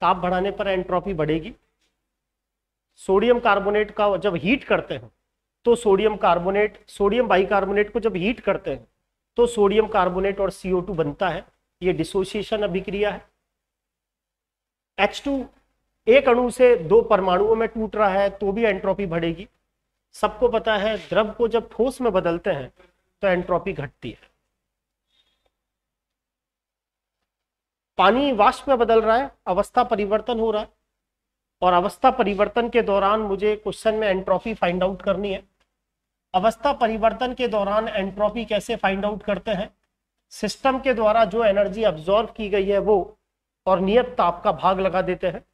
ताप बढ़ाने पर एंट्रोपी बढ़ेगी सोडियम कार्बोनेट का जब हीट करते हैं तो सोडियम कार्बोनेट सोडियम बाइकार्बोनेट को जब हीट करते हैं तो सोडियम कार्बोनेट और सीओ टू बनता है ये डिसोसिएशन अभिक्रिया है एच टू एक अणु से दो परमाणुओं में टूट रहा है तो भी एंट्रोपी बढ़ेगी सबको पता है द्रव को जब ठोस में बदलते हैं तो एंट्रोपी घटती है पानी वाष्प में बदल रहा है अवस्था परिवर्तन हो रहा है और अवस्था परिवर्तन के दौरान मुझे क्वेश्चन में एंट्रोपी फाइंड आउट करनी है अवस्था परिवर्तन के दौरान एंट्रोपी कैसे फाइंड आउट करते हैं सिस्टम के द्वारा जो एनर्जी अब्जॉर्व की गई है वो और नियत ताप का भाग लगा देते हैं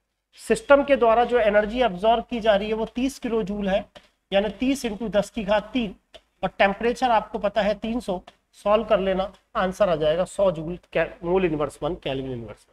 सिस्टम के द्वारा जो एनर्जी अब्जॉर्व की जा रही है वो 30 किलो जूल है यानी 30 इंटू दस की घात तीन और टेम्परेचर आपको पता है 300 सॉल्व कर लेना आंसर आ जाएगा सौ joule mole inverse one kelvin inverse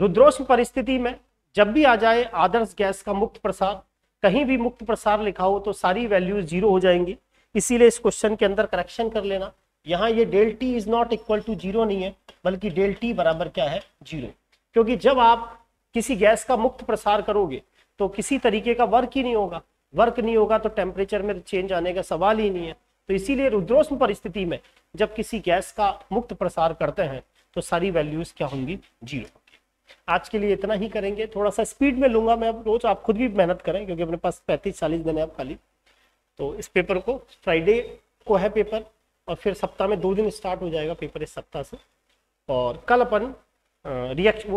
रुद्रोष परिस्थिति में जब भी आ जाए आदर्श गैस का मुक्त प्रसार कहीं भी मुक्त प्रसार लिखा हो तो सारी वैल्यूज जीरो हो जाएंगी इसीलिए इस क्वेश्चन के अंदर करेक्शन कर लेना यहाँ ये del T is not equal to zero नहीं है बल्कि डेल टी बराबर क्या है जीरो क्योंकि जब आप किसी गैस का मुक्त प्रसार करोगे तो किसी तरीके का वर्क ही नहीं होगा वर्क नहीं होगा तो टेम्परेचर में चेंज आने का सवाल ही नहीं है तो इसीलिए रुद्रोष्म परिस्थिति में जब किसी गैस का मुक्त प्रसार करते हैं तो सारी वैल्यूज क्या होंगी जीरो आज के लिए इतना ही करेंगे थोड़ा सा स्पीड में लूंगा मैं अब रोज आप खुद भी मेहनत करें क्योंकि अपने पास पैंतीस चालीस दिन है अब खाली तो इस पेपर को फ्राइडे को है पेपर और फिर सप्ताह में दो दिन स्टार्ट हो जाएगा पेपर इस सप्ताह से और कल अपन रिएक्शन